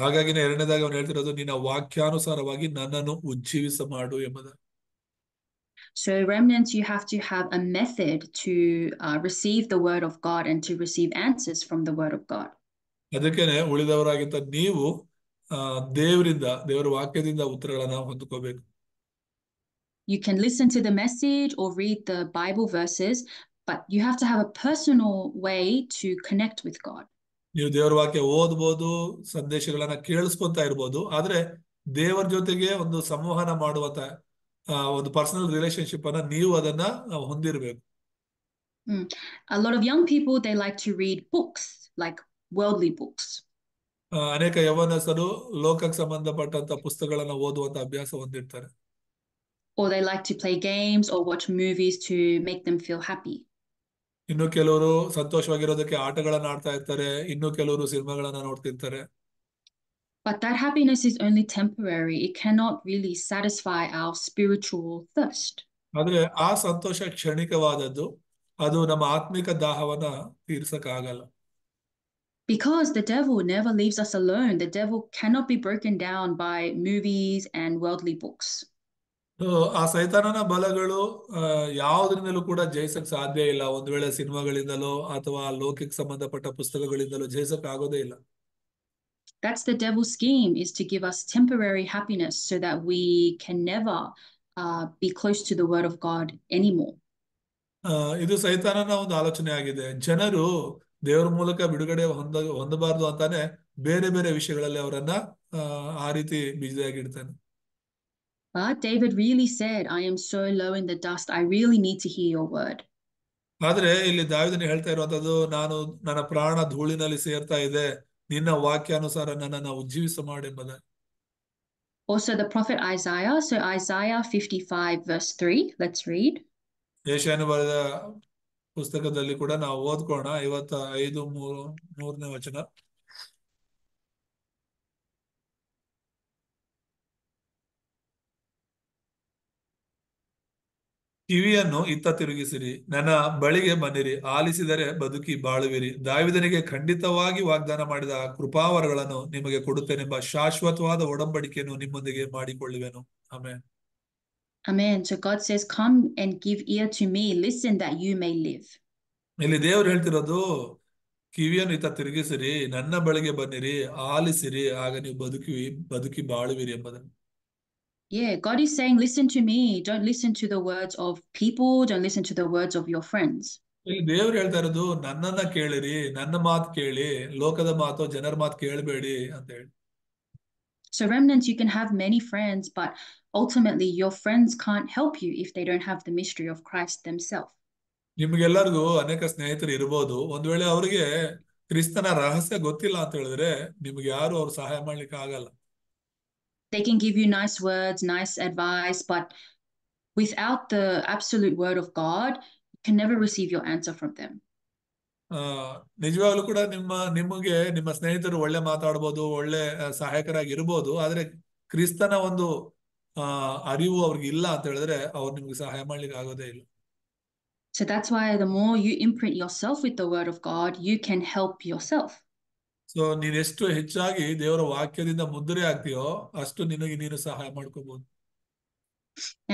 ಹಾಗಾಗಿನೇ ಎರಡನೇದಾಗಿ ಅವನು ಹೇಳ್ತಿರೋದು ನಿನ್ನ ವಾಕ್ಯಾನುಸಾರವಾಗಿ ನನ್ನನ್ನು ಉಜ್ಜೀವಿಸ ಮಾಡು ಎಂಬುದಾಗಿ So, remnants, you have to have a method to uh, receive the word of God and to receive answers from the word of God. ಅದಕ್ಕೆನೇ ಉಳಿದವರಾಗಿಂತ ನೀವು ದೇವರಿಂದ ದೇವರ ವಾಕ್ಯದಿಂದ ಉತ್ತರಗಳನ್ನ ಹೊಂದ್ಕೋಬೇಕು You can listen to the message or read the Bible verses, but you have to have a personal way to connect with God. ನೀವು ದೇವರ ವಾಕ್ಯ ಓದ್ಬೋದು ಸಂದೇಶಗಳನ್ನ ಕೇಳಿಸ್ಕೊಂತ ಇರ್ಬೋದು ಆದ್ರೆ ದೇವರ ಜೊತೆಗೆ ಒಂದು ಸಂವಹನ ಮಾಡುವಂತ ಒಂದು ಪರ್ಸನಲ್ ರಿಲೇಶನ್ಶಿಪ್ ಅನ್ನ ನೀವು ಅದನ್ನ ಹೊಂದಿರಬೇಕು A lot of young people they like to read books, like worldly books. ಅನೇಕ ಯವನಸರು ಲೋಕಕ್ಕೆ ಸಂಬಂಧಪಟ್ಟಂತ ಪುಸ್ತಕಗಳನ್ನ ಓದುವಂತ ಅಭ್ಯಾಸ ಹೊಂದಿರ್ತಾರೆ or they like to play games or watch movies to make them feel happy. ಇನ್ನು ಕೆಲವರು ಸಂತೋಷವಾಗಿರೋದಕ್ಕೆ ಆಟಗಳನ್ನು ಆಡ್ತಾ ಇರ್ತಾರೆ ಇನ್ನು ಕೆಲವರು ಸಿನಿಮಾಗಳನ್ನು ನೋಡ್ತಿರ್ತಾರೆ But that happiness is only temporary. It cannot really satisfy our spiritual thirst. ಆದರೆ ಆ ಸಂತೋಷ ಕ್ಷಣಿಕವಾದದ್ದು ಅದು ನಮ್ಮ ಆತ್ಮಿಕ ದಾಹವನ್ನ ತೀರಿಸಕ್ಕಾಗಲ್ಲ because the devil never leaves us alone. The devil cannot be broken down by movies and worldly books. ಆ ಸೈತಾನನ ಬಲಗಳು ಯಾವುದರಿಂದಲೂ ಕೂಡ ಜಯಿಸಕ್ ಸಾಧ್ಯ ಇಲ್ಲ ಒಂದ್ ವೇಳೆ ಸಿನಿಮಾಗಳಿಂದಲೋ ಅಥವಾ ಲೌಕಿಕ ಸಂಬಂಧಪಟ್ಟ ಪುಸ್ತಕಗಳಿಂದಲೋ ಜಯಿಸಕ್ ಆಗೋದೇ ಇಲ್ಲ That's the devil's scheme is to give us temporary happiness so that we can never uh, be close to the word of God anymore. Uh, ಇದು ಸೈತಾನನ ಒಂದು ಆಲೋಚನೆ ಆಗಿದೆ ಜನರು ದೇವರ ಮೂಲಕ ಬಿಡುಗಡೆ ಹೊಂದ ಹೊಂದಬಾರದು ಅಂತಾನೆ ಬೇರೆ ಬೇರೆ ವಿಷಯಗಳಲ್ಲಿ ಅವರನ್ನ ಆ ರೀತಿ ಬಿಜಿಯಾಗಿಡ್ತಾನೆ But David really said, I am so low in the dust. I really need to hear your word. ಆದ್ರೆ ಇಲ್ಲಿ ದಾವಿದನು ಹೇಳ್ತಾ ಇರುವಂತದ್ದು ನಾನು ನನ್ನ ಪ್ರಾಣ ಧೂಳಿನಲ್ಲಿ ಸೇರ್ತಾ ಇದೆ ನಿನ್ನ ವಾಕ್ಯಾನುಸಾರ ನನ್ನನ್ನು ಉಜ್ಜೀವಿಸ ಮಾಡೆಂಬುದಾಗಿ Also the prophet Isaiah, so Isaiah 55 verse 3, let's read. ಯೆಶಾಯನು ಬರೆದ ಪುಸ್ತಕದಲ್ಲಿ ಕೂಡ ನಾವು ಓದ್ಕೋಣ ಐವತ್ತ ಐದು ಮೂರನೇ ವಚನ ಕಿವಿಯನ್ನು ಇತ್ತ ತಿರುಗಿಸಿರಿ ನನ್ನ ಬಳಿಗೆ ಬನ್ನಿರಿ ಆಲಿಸಿದರೆ ಬದುಕಿ ಬಾಳುವಿರಿ ದಾವಿದನಿಗೆ ಖಂಡಿತವಾಗಿ ವಾಗ್ದಾನ ಮಾಡಿದ ಕೃಪಾವರಗಳನ್ನು ನಿಮಗೆ ಕೊಡುತ್ತೇನೆಂಬ ಶಾಶ್ವತವಾದ ಒಡಂಬಡಿಕೆಯನ್ನು ನಿಮ್ಮೊಂದಿಗೆ ಮಾಡಿಕೊಳ್ಳುವೆನು ಆಮೇನ್ Amen. So God says, Come and give ear to me, listen that you may live. ಇಲ್ಲಿ ದೇವರು ಹೇಳ್ತಿರೋದು ಕಿವಿಯನ್ನು ಇತ್ತ ತಿರುಗಿಸಿರಿ ನನ್ನ ಬಳಿಗೆ ಬನ್ನಿರಿ ಆಲಿಸಿರಿ ಆಗ ನೀವು ಬದುಕಿ ಬದುಕಿ ಬಾಳುವಿರಿ ಎಂಬುದನ್ನು Yeah, God is saying, listen to me. Don't listen to the words of people. Don't listen to the words of your friends. ದೇವ್ರು ಹೇಳ್ತಾ ಇರೋದು ನನ್ನನ್ನ ಕೇಳಿರಿ ನನ್ನ ಮಾತು ಕೇಳಿ ಲೋಕದ ಮಾತು ಜನರ ಮಾತು ಕೇಳಬೇಡಿ ಅಂತ ಹೇಳಿ So remnants, you can have many friends, but ultimately your friends can't help you if they don't have the mystery of Christ themselves. ನಿಮಗೆಲ್ಲರಿಗೂ ಅನೇಕ ಸ್ನೇಹಿತರು ಇರಬಹುದು ಒಂದು ವೇಳೆ ಅವರಿಗೆ ಕ್ರಿಸ್ತನ ರಹಸ್ಯ ಗೊತ್ತಿಲ್ಲ ಅಂತ ಹೇಳಿದ್ರೆ ನಿಮ್ಗೆ ಯಾರು ಅವ್ರು ಸಹಾಯ ಮಾಡ್ಲಿಕ್ಕೆ ಆಗಲ್ಲ They can give you nice words, nice advice, but without the absolute word of God, you can never receive your answer from them. ನಿಜವಾಗ್ಲೂ ಕೂಡ ನಿಮ್ಮ ನಿಮಗೆ ನಿಮ್ಮ ಸ್ನೇಹಿತರು ಒಳ್ಳೆ ಮಾತಾಡ್ಬೋದು ಒಳ್ಳೆ ಸಹಾಯಕರಾಗಿ ಇರ್ಬೋದು ಆದ್ರೆ ಕ್ರಿಸ್ತನ ಒಂದು ಅರಿವು ಅವ್ರಿಗೆ ಇಲ್ಲ ಅಂತ ಹೇಳಿದ್ರೆ ಅವ್ರು ನಿಮ್ಗೆ ಸಹಾಯ ಮಾಡ್ಲಿಕ್ಕೆ ಆಗೋದೇ ಇಲ್ಲ So that's why the more you imprint yourself with the word of God, you can help yourself. So ನೀನ್ ಎಷ್ಟು ಹೆಚ್ಚಾಗಿ ದೇವರ ವಾಕ್ಯದಿಂದ ಮುದ್ರೆ ಆಗ್ತೀಯೋ ಅಷ್ಟು ನಿನಗೆ ನೀನು ಸಹಾಯ ಮಾಡ್ಕೋಬಹುದು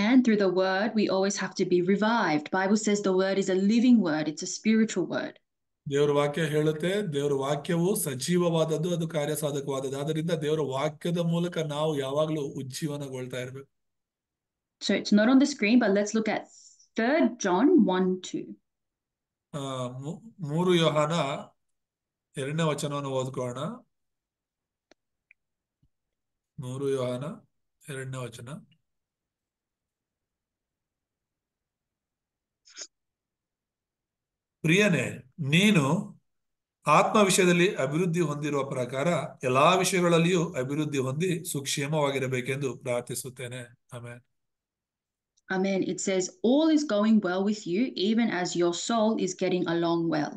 And through the word, we always have to be revived. Bible says the word is a living word, it's a spiritual word. ದೇವರ ವಾಕ್ಯ ಹೇಳುತ್ತೆ ದೇವರ ವಾಕ್ಯವು ಸಜೀವವಾದದ್ದು ಅದು ಕಾರ್ಯ ಸಾಧಕವಾದದ್ದು ಆದ್ದರಿಂದ ದೇವರ ವಾಕ್ಯದ ಮೂಲಕ ನಾವು ಯಾವಾಗಲೂ ಉಜ್ಜೀವನಗೊಳ್ತಾ ಇರಬೇಕು So it's not on the screen, but let's look at 3 John 1 2. ಮೂರು ಯೋಹಾನ ಎರಡನೇ ವಚನವನ್ನು ಓದ್ಕೊಳ್ಳೋಣ ಮೂರು ಯೋಹನ ಎರಡನೇ ವಚನ ಪ್ರಿಯನೇ ನೀನು ಆತ್ಮ ವಿಷಯದಲ್ಲಿ ಅಭಿವೃದ್ಧಿ ಹೊಂದಿರುವ ಪ್ರಕಾರ ಎಲ್ಲಾ ವಿಷಯಗಳಲ್ಲಿಯೂ ಅಭಿವೃದ್ಧಿ ಹೊಂದಿ ಸುಕ್ಷೇಮವಾಗಿರಬೇಕೆಂದು ಪ್ರಾರ್ಥಿಸುತ್ತೇನೆ ಆಮೇಲೆ Amen. It says, All is going well with you, even as your soul is getting along well.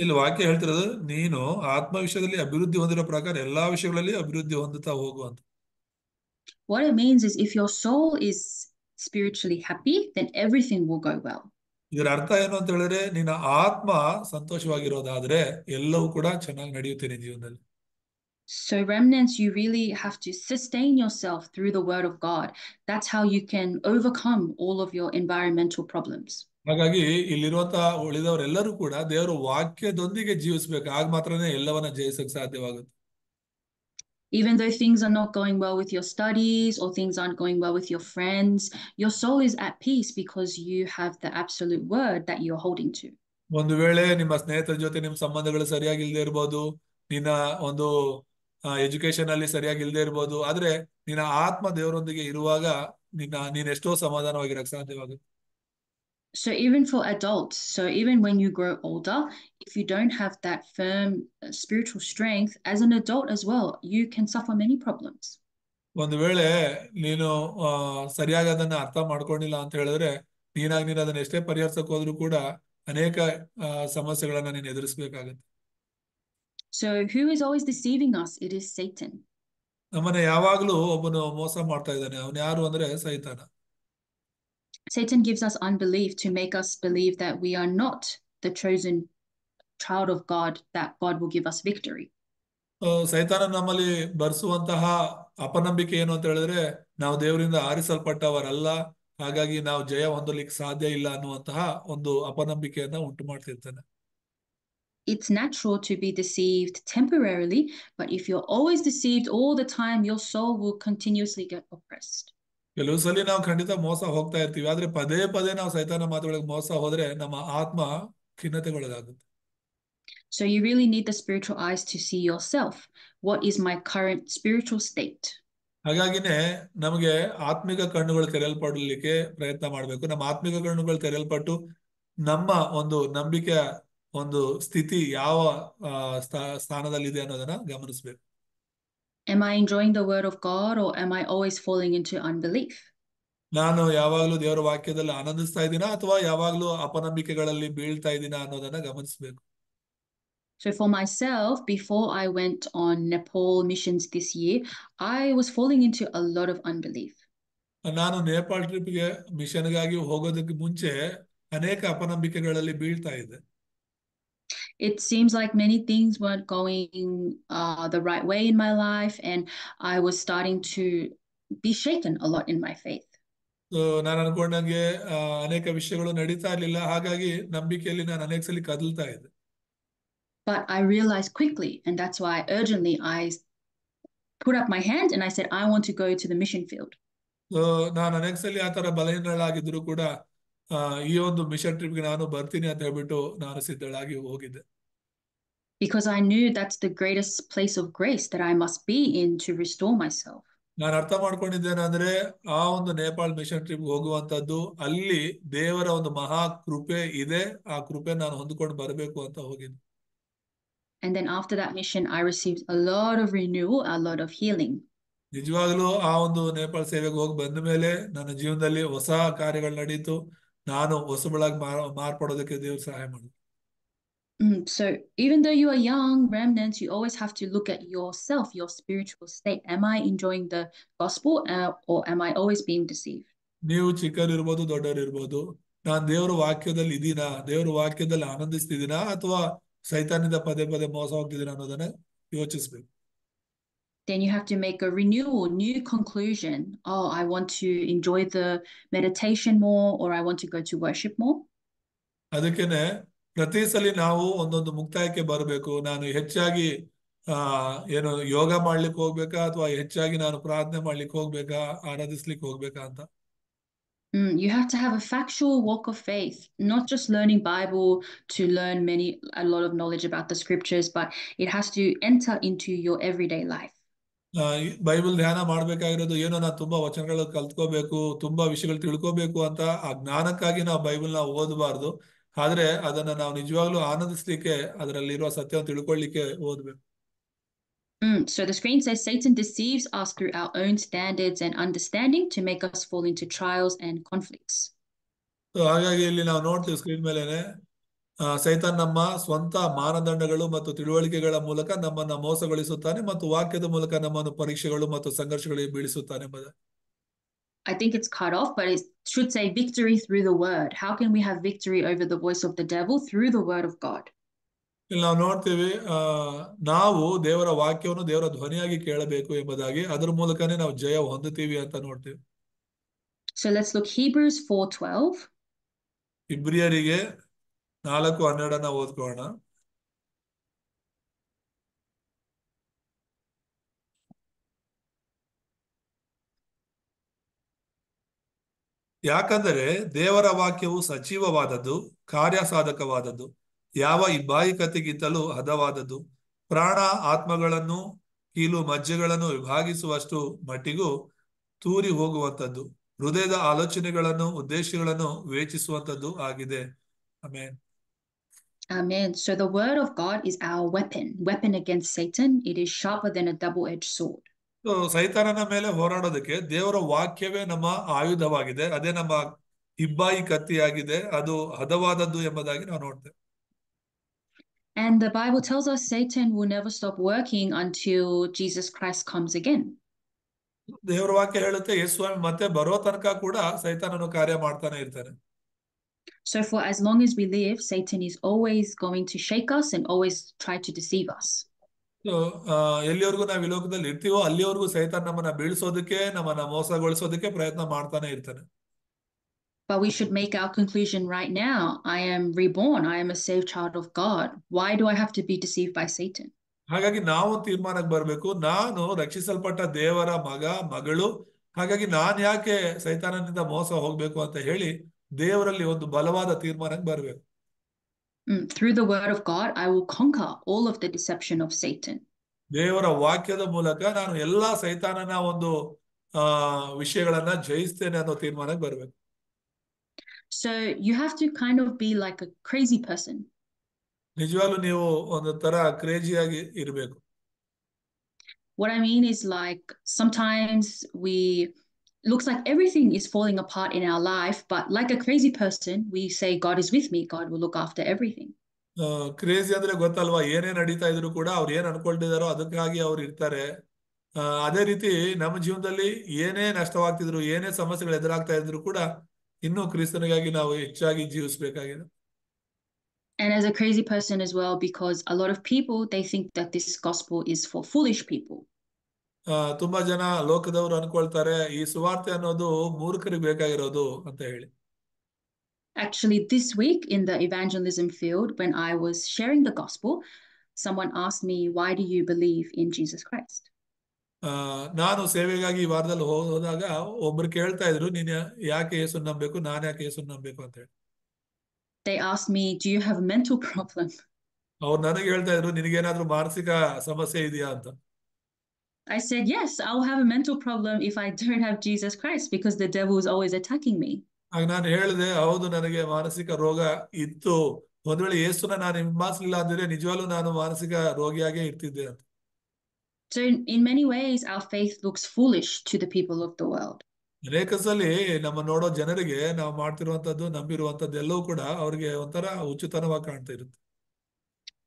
ಇಲ್ಲಿ ವಾಕ್ಯ ಹೇಳ್ತಿರೋದು ನೀನು ಆತ್ಮ ವಿಷಯದಲ್ಲಿ ಅಭಿವೃದ್ಧಿ ಹೊಂದಿರೋ ಪ್ರಕಾರ ಎಲ್ಲಾ ವಿಷಯಗಳಲ್ಲಿ ಅಭಿವೃದ್ಧಿ ಹೊಂದುತ್ತಾ ಹೋಗು ಅಂತ What it means is if your soul is spiritually happy, then everything will go well. ಇದರ ಅರ್ಥ ಏನು ಅಂತ ಹೇಳಿದ್ರೆ ನಿನ್ನ ಆತ್ಮ ಸಂತೋಷವಾಗಿರೋದಾದ್ರೆ ಎಲ್ಲವೂ ಕೂಡ ಚೆನ್ನಾಗಿ ನಡೆಯುತ್ತೆ ನಿನ್ನ ಜೀವನದಲ್ಲಿ So remnants you really have to sustain yourself through the word of God. That's how you can overcome all of your environmental problems. ಹಾಗಾಗಿ ಇಲ್ಲಿರುವಂತ ಉಳಿದವರೆಲ್ಲರೂ ಕೂಡ ದೇವರ ವಾಕ್ಯದೊಂದಿಗೆ ಜೀವಿಸಬೇಕು ಆಗ ಮಾತ್ರನೇ ಎಲ್ಲವನ್ನ ಜಯಿಸಕ್ ಸಾಧ್ಯವಾಗುತ್ತೆ Even though things are not going well with your studies or things aren't going well with your friends, your soul is at peace because you have the absolute word that you're holding to. ಒಂದು ವೇಳೆ ನಿಮ್ಮ ಸ್ನೇಹಿತರ ಜೊತೆ ನಿಮ್ಮ ಸಂಬಂಧಗಳು ಸರಿಯಾಗಿ ಇಲ್ಲದೆ ಇರಬಹುದು ನಿನ್ನ ಒಂದು ಎಜುಕೇಶನ್ ಅಲ್ಲಿ ಸರಿಯಾಗಿ ಇಲ್ಲದೆ ಇರಬಹುದು ಆದ್ರೆ ನಿನ್ನ ಆತ್ಮ ದೇವರೊಂದಿಗೆ ಇರುವಾಗ ನಿನ್ನ ನೀನ್ ಎಷ್ಟೋ ಸಮಾಧಾನವಾಗಿರಕ್ಕೆ ಸಾಧ್ಯವಾಗುತ್ತೆ so even for adults so even when you grow older if you don't have that firm spiritual strength as an adult as well you can suffer many problems ಒಂದು ವೇಳೆ ನೀನು ಸರಿಯಾಗಿ ಅದನ್ನ ಅರ್ಥ ಮಾಡ್ಕೊಂಡಿಲ್ಲ ಅಂತ ಹೇಳಿದ್ರೆ ನೀನಾಗಿ ನೀನು ಅದನ್ನ ಎಷ್ಟೇ ಪರಿಹರಿಸಕ್ ಹೋದ್ರೂ ಕೂಡ ಅನೇಕ ಸಮಸ್ಯೆಗಳನ್ನ ನೀನು ಎದುರಿಸಬೇಕಾಗುತ್ತೆ So who is always deceiving us? It is Satan. ನಮ್ಮನ್ನ ಯಾವಾಗ್ಲೂ ಒಬ್ಬನು ಮೋಸ ಮಾಡ್ತಾ ಇದ್ದಾನೆ ಅವನು ಯಾರು ಅಂದ್ರೆ ಸೈತಾನ Satan gives us unbelief to make us believe that we are not the chosen child of God, that God will give us victory. ಸೈತಾನ ನಮ್ಮಲ್ಲಿ ಬರೆಸುವಂತಹ ಅಪನಂಬಿಕೆ ಏನು ಅಂತ ಹೇಳಿದ್ರೆ ನಾವು ದೇವರಿಂದ ಆರಿಸಲ್ಪಟ್ಟವರಲ್ಲ ಹಾಗಾಗಿ ನಾವು ಜಯ ಹೊಂದಲಿಕ್ಕೆ ಸಾಧ್ಯ ಇಲ್ಲ ಅನ್ನುವಂತಹ ಒಂದು ಅಪನಂಬಿಕೆಯನ್ನ ಉಂಟು ಮಾಡ್ತಿರ್ತಾನೆ It's natural to be deceived temporarily, but if you're always deceived all the time, your soul will continuously get oppressed. ಕೆಲವು ಸಲ ನಾವು ಖಂಡಿತ ಮೋಸ ಹೋಗ್ತಾ ಇರ್ತೀವಿ ಆದ್ರೆ ಪದೇ ಪದೇ ನಾವು ಸೈತಾನ ಮಾತುಗಳಿಗೆ ಮೋಸ ಹೋದ್ರೆ ನಮ್ಮ ಆತ್ಮ ಖಿನ್ನತೆಗೊಳಗಾಗುತ್ತೆ So you really need the spiritual eyes to see yourself. What is my current spiritual state? ಹಾಗಾಗಿನೇ ನಮಗೆ ಆತ್ಮಿಕ ಕಣ್ಣುಗಳು ತೆರೆಯಲ್ಪಡಲಿಕ್ಕೆ ಪ್ರಯತ್ನ ಮಾಡಬೇಕು ನಮ್ಮ ಆತ್ಮಿಕ ಕಣ್ಣುಗಳು ತೆರೆಯಲ್ಪಟ್ಟು ನಮ್ಮ ಒಂದು ನಂಬಿಕೆಯ ಒಂದು ಸ್ಥಿತಿ ಯಾವ ಸ್ಥಾನದಲ್ಲಿದೆ ಅನ್ನೋದನ್ನ ಗಮನಿಸಬೇಕು am I enjoying the word of God or am I always falling into unbelief? ನಾನು ಯಾವಾಗಲೂ ದೇವರ ವಾಕ್ಯದಲ್ಲಿ ಆನಂದಿಸ್ತಾ ಇದ್ದೀನಾ ಅಥವಾ ಯಾವಾಗಲೂ ಅಪನಂಬಿಕೆಗಳಲ್ಲಿ ಬೀಳ್ತಾ ಇದ್ದೀನಾ ಅನ್ನೋದನ್ನ ಗಮನಿಸಬೇಕು So for myself, before I went on Nepal missions this year, I was falling into a lot of unbelief. ನಾನು ನೇಪಾಳ ಟ್ರಿಪ್ಗೆ ಮಿಷನ್ಗಾಗಿ ಹೋಗೋದಕ್ಕೆ ಮುಂಚೆ ಅನೇಕ ಅಪನಂಬಿಕೆಗಳಲ್ಲಿ ಬೀಳ್ತಾ ಇದ್ದೆ it seems like many things weren't going uh, the right way in my life, and I was starting to be shaken a lot in my faith. ನಾನು ಅನ್ಕೊಂಡಂಗೆ ಅನೇಕ ವಿಷಯಗಳು ನಡೀತಾ ಇರಲಿಲ್ಲ ಹಾಗಾಗಿ ನಂಬಿಕೆಯಲ್ಲಿ ನಾನು ಅನೇಕ ಸಲ ಕದಲ್ತಾ ಇದ್ದೆ but I realized quickly, and that's why urgently I put up my hand and I said, I want to go to the mission field. ನಾನು ಅನೇಕ ಸಲ ಆ ತರ ಬಲಹೀನರಾಗಿದ್ರು ಕೂಡ ಈ ಒಂದು ಮಿಷನ್ ಟ್ರಿಪ್ ಗೆ ನಾನು ಬರ್ತೀನಿ ಅಂತ ಹೇಳ್ಬಿಟ್ಟು ನಾನು ಸಿದ್ಧಳಾಗಿ ಹೋಗಿದ್ದೆ because I knew that's the greatest place of grace that I must be in to restore myself. ನಾನು ಅರ್ಥ ಅಂದ್ರೆ ಆ ಒಂದು ನೇಪಾಳ ಮಿಷನ್ ಟ್ರಿಪ್ ಹೋಗುವಂತದ್ದು ಅಲ್ಲಿ ದೇವರ ಒಂದು ಮಹಾ ಕೃಪೆ ಇದೆ ಆ ಕೃಪೆ ನಾನು ಹೊಂದ್ಕೊಂಡು ಬರಬೇಕು ಅಂತ ಹೋಗಿದ್ದೆ And then after that mission, I received a lot of renewal, a lot of healing. ನಿಜವಾಗ್ಲೂ ಆ ಒಂದು ನೇಪಾಳ ಸೇವೆಗೆ ಹೋಗಿ ಬಂದ ಮೇಲೆ ನನ್ನ ಜೀವನದಲ್ಲಿ ಹೊಸ ಕಾರ್ಯಗಳು ನಡೀತು ನಾನು ಹೊಸಬಳಾಗಿ ಮಾರ್ಪಡೋದಕ್ಕೆ ದೇವ್ರು ಸಹಾಯ ಮಾಡು so even though you are young, remnants, you always have to look at yourself, your spiritual state. Am I enjoying the gospel uh, or am I always being deceived? ನೀವು ಚಿಕ್ಕವರಿರ್ಬೋದು ದೊಡ್ಡವರಿರ್ಬೋದು ನಾನು ದೇವರ ವಾಕ್ಯದಲ್ಲಿ ಇದ್ದೀನಾ ದೇವರ ವಾಕ್ಯದಲ್ಲಿ ಆನಂದಿಸ್ತಿದ್ದೀನಾ then you have to make a renewal, new conclusion. Oh, I want to enjoy the meditation more, or I want to go to worship more. ಅದಕ್ಕೇನೆ ಪ್ರತಿ ಸಲ ನಾವು ಒಂದೊಂದು ಮುಕ್ತಾಯಕ್ಕೆ ಬರಬೇಕು ನಾನು ಹೆಚ್ಚಾಗಿ ಏನು ಯೋಗ ಮಾಡ್ಲಿಕ್ಕೆ ಹೋಗ್ಬೇಕಾ ಅಥವಾ ಹೆಚ್ಚಾಗಿ ನಾನು ಪ್ರಾರ್ಥನೆ ಮಾಡ್ಲಿಕ್ಕೆ ಹೋಗ್ಬೇಕಾ ಆರಾಧಿಸ್ಲಿಕ್ಕೆ ಹೋಗ್ಬೇಕಾ ಅಂತ Mm, you have to have a factual walk of faith, not just learning Bible to learn many a lot of knowledge about the scriptures, but it has to enter into your everyday life. Bible ಧ್ಯಾನ ಮಾಡ್ಬೇಕಾಗಿರೋದು ಏನೋ ನಾವು ತುಂಬಾ ವಚನಗಳು ಕಲ್ತ್ಕೋಬೇಕು ತುಂಬಾ ವಿಷಯಗಳು ತಿಳ್ಕೋಬೇಕು ಅಂತ ಆ ಜ್ಞಾನಕ್ಕಾಗಿ ನಾವು ಬೈಬಲ್ನ ಓದಬಾರ್ದು ಆದ್ರೆ ಅದನ್ನ ನಾವು ನಿಜವಾಗ್ಲೂ ಆನಂದಿಸ್ಲಿಕ್ಕೆ ಅದರಲ್ಲಿರುವ ಸತ್ಯವನ್ನು ತಿಳ್ಕೊಳ್ಳಿಕ್ಕೆ ಓದ್ಬೇಕು Mm. So the screen says Satan deceives us through our own standards and understanding to make us fall into trials and conflicts. So ಹಾಗಾಗಿ ಇಲ್ಲಿ ನಾವು ನೋಡ್ತೀವಿ ಸ್ಕ್ರೀನ್ ಮೇಲೆನೆ ಸೈತಾನ್ ನಮ್ಮ ಸ್ವಂತ ಮಾನದಂಡಗಳು ಮತ್ತು ತಿಳುವಳಿಕೆಗಳ ಮೂಲಕ ನಮ್ಮನ್ನ ಮೋಸಗೊಳಿಸುತ್ತಾನೆ ಮತ್ತು ವಾಕ್ಯದ ಮೂಲಕ ನಮ್ಮನ್ನು ಪರೀಕ್ಷೆಗಳು ಮತ್ತು ಸಂಘರ್ಷಗಳಿಗೆ ಬೀಳಿಸುತ್ತಾನೆ ಎಂಬುದು I think it's cut off, but it should say victory through the word. How can we have victory over the voice of the devil through the word of God? ಇಲ್ಲಿ ನಾವು ನೋಡ್ತೀವಿ ನಾವು ದೇವರ ವಾಕ್ಯವನ್ನು ದೇವರ ಧ್ವನಿಯಾಗಿ ಕೇಳಬೇಕು ಎಂಬುದಾಗಿ ಅದರ ಮೂಲಕನೇ ನಾವು ಜಯ ಹೊಂದುತ್ತೀವಿ ಅಂತ ನೋಡ್ತೀವಿ So let's look Hebrews 4:12. ಇಬ್ರಿಯರಿಗೆ ನಾಲ್ಕು ಹನ್ನೆರಡನ್ನ ಓದ್ಕೋಣ ಯಾಕಂದರೆ ದೇವರ ವಾಕ್ಯವು ಸಜೀವವಾದದ್ದು ಕಾರ್ಯಸಾಧಕವಾದದ್ದು ಯಾವ ಇಬ್ಬಾಯಿಕತೆಗಿಂತಲೂ ಹದವಾದದ್ದು ಪ್ರಾಣ ಆತ್ಮಗಳನ್ನು ಕೀಲು ಮಜ್ಜೆಗಳನ್ನು ವಿಭಾಗಿಸುವಷ್ಟು ಮಟ್ಟಿಗೂ ತೂರಿ ಹೋಗುವಂಥದ್ದು ಹೃದಯದ ಆಲೋಚನೆಗಳನ್ನು ಉದ್ದೇಶಗಳನ್ನು ವೇಚಿಸುವಂಥದ್ದು ಆಗಿದೆ ಆಮೇಲೆ Amen. So the word of God is our weapon, weapon against Satan. It is sharper than a double-edged sword. ಸೈತಾನನ ಮೇಲೆ ಹೋರಾಡೋದಕ್ಕೆ ದೇವರ ವಾಕ್ಯವೇ ನಮ್ಮ ಆಯುಧವಾಗಿದೆ ಅದೇ ನಮ್ಮ ಇಬ್ಬಾಯಿ ಕತ್ತಿಯಾಗಿದೆ ಅದು ಹದವಾದದ್ದು ಎಂಬುದಾಗಿ ನಾವು ನೋಡ್ತೇವೆ And the Bible tells us Satan will never stop working until Jesus Christ comes again. ದೇವರ ವಾಕ್ಯ ಹೇಳುತ್ತೆ ಯೇಸುವಿನ ಮತ್ತೆ ಬರೋ ತನಕ ಕೂಡ ಸೈತಾನನು ಕಾರ್ಯ ಮಾಡ್ತಾನೆ ಇರ್ತಾನೆ. So, for as long as we live, Satan is always going to shake us and always try to deceive us. So uh, ಎಲ್ಲಿವರೆಗೂ ನಾವು ಈ ಲೋಕದಲ್ಲಿ ಇರ್ತೀವೋ ಅಲ್ಲಿವರೆಗೂ ಸೈತಾನ್ ನಮ್ಮನ್ನ ಬೀಳಿಸೋದಕ್ಕೆ ನಮ್ಮನ್ನ ಮೋಸಗೊಳಿಸೋದಕ್ಕೆ ಪ್ರಯತ್ನ ಮಾಡ್ತಾನೆ ಇರ್ತಾನೆ But we should make our conclusion right now. I am reborn. I am a saved child of God. Why do I have to be deceived by Satan? ಹಾಗಾಗಿ ನಾವು ತೀರ್ಮಾನಕ್ಕೆ ಬರಬೇಕು ನಾನು ರಕ್ಷಿಸಲ್ಪಟ್ಟ ದೇವರ ಮಗ ಮಗಳು ಹಾಗಾಗಿ ನಾನು ಯಾಕೆ ಸೈತಾನನಿಂದ ಮೋಸ ಹೋಗಬೇಕು ಅಂತ ಹೇಳಿ ದೇವರಲ್ಲಿ ಒಂದು ಬಲವಾದ ತೀರ್ಮಾನಕ್ಕೆ ಬರಬೇಕು through the word of god i will conquer all of the deception of satan ದೇವರ ವಾಕ್ಯದ ಮೂಲಕ ನಾನು ಎಲ್ಲಾ ಸೈತಾನನ ಒಂದು ವಿಷಯಗಳನ್ನ ಜಯಿಸ್ತೇನೆ ಅನ್ನೋ ತೀರ್ಮಾನಕ್ಕೆ ಬರಬೇಕು so you have to kind of be like a crazy person ನಿಜವಾಗ್ಲೂ ನೀವು ಒಂದು ತರ ಕ್ರೇಜಿಯಾಗಿ ಇರಬೇಕು what i mean is like sometimes we looks like everything is falling apart in our life, but like a crazy person, we say, God is with me, God will look after everything. Crazy ಅಂದ್ರೆ ಗೊತ್ತಲ್ವಾ ಏನೇ ನಡೀತಾ ಇದ್ರು ಕೂಡ ಅವ್ರು ಏನ್ ಅನ್ಕೊಂಡಿದಾರೋ ಅದಕ್ಕಾಗಿ ಅವ್ರು ಇರ್ತಾರೆ ಅದೇ ರೀತಿ ನಮ್ಮ ಜೀವನದಲ್ಲಿ ಏನೇ ನಷ್ಟವಾಗ್ತಿದ್ರು ಏನೇ ಸಮಸ್ಯೆಗಳು ಎದುರಾಗ್ತಾ ಇದ್ರು ಕೂಡ ಇನ್ನೂ ಕ್ರಿಸ್ತನಿಗಾಗಿ ನಾವು ಹೆಚ್ಚಾಗಿ ಜೀವಿಸಬೇಕಾಗಿದೆ And as a crazy person as well, because a lot of people, they think that this gospel is for foolish people. ತುಂಬಾ ಜನ ಲೋಕದವರು ಅನ್ಕೊಳ್ತಾರೆ ಈ ಸುವಾರ್ತೆ ಅನ್ನೋದು ಮೂರ್ಖರಿಗೆ ಬೇಕಾಗಿರೋದು ಅಂತ ಹೇಳಿ Actually, this week in the evangelism field, when I was sharing the gospel, someone asked me, Why do you believe in Jesus Christ? ನಾನು ಸೇವೆಗಾಗಿ ಈ ವಾರದಲ್ಲಿ ಹೋದಾಗ ಒಬ್ರು ಕೇಳ್ತಾ ಇದ್ರು ನೀನು ಯಾಕೆ ಯೇಸು ನಂಬಬೇಕು ನಾನು ಯಾಕೆ ಯೇಸು ನಂಬಬೇಕು ಅಂತ ಹೇಳಿ They asked me, Do you have a mental problem? ಹೇಳ್ತಾ ಇದ್ರು ಮಾನಸಿಕ ಸಮಸ್ಯೆ ಇದೆಯಾ ಅಂತ I said, Yes, I'll have a mental problem if I don't have Jesus Christ because the devil is always attacking me. ನಾನು ಹೇಳಿದೆ ಹೌದು ನನಗೆ ಮಾನಸಿಕ ರೋಗ ಇತ್ತು ಒಂದ್ ವೇಳೆ ನಾನು ಹಿಂಬಾಲಿಸಲಿಲ್ಲ ಅಂದ್ರೆ ನಾನು ಇರ್ತಿದ್ದೆ ಅಂತ So in, many ways our faith looks foolish to the people of the world. ಅನೇಕ ನಮ್ಮ ನೋಡೋ ಜನರಿಗೆ ನಾವು ಮಾಡ್ತಿರುವಂತದ್ದು ನಂಬಿರುವಂತದ್ದು ಎಲ್ಲವೂ ಕೂಡ ಅವರಿಗೆ ಒಂಥರ ಹುಚ್ಚುತನವಾಗಿ ಕಾಣ್ತಾ ಇರುತ್ತೆ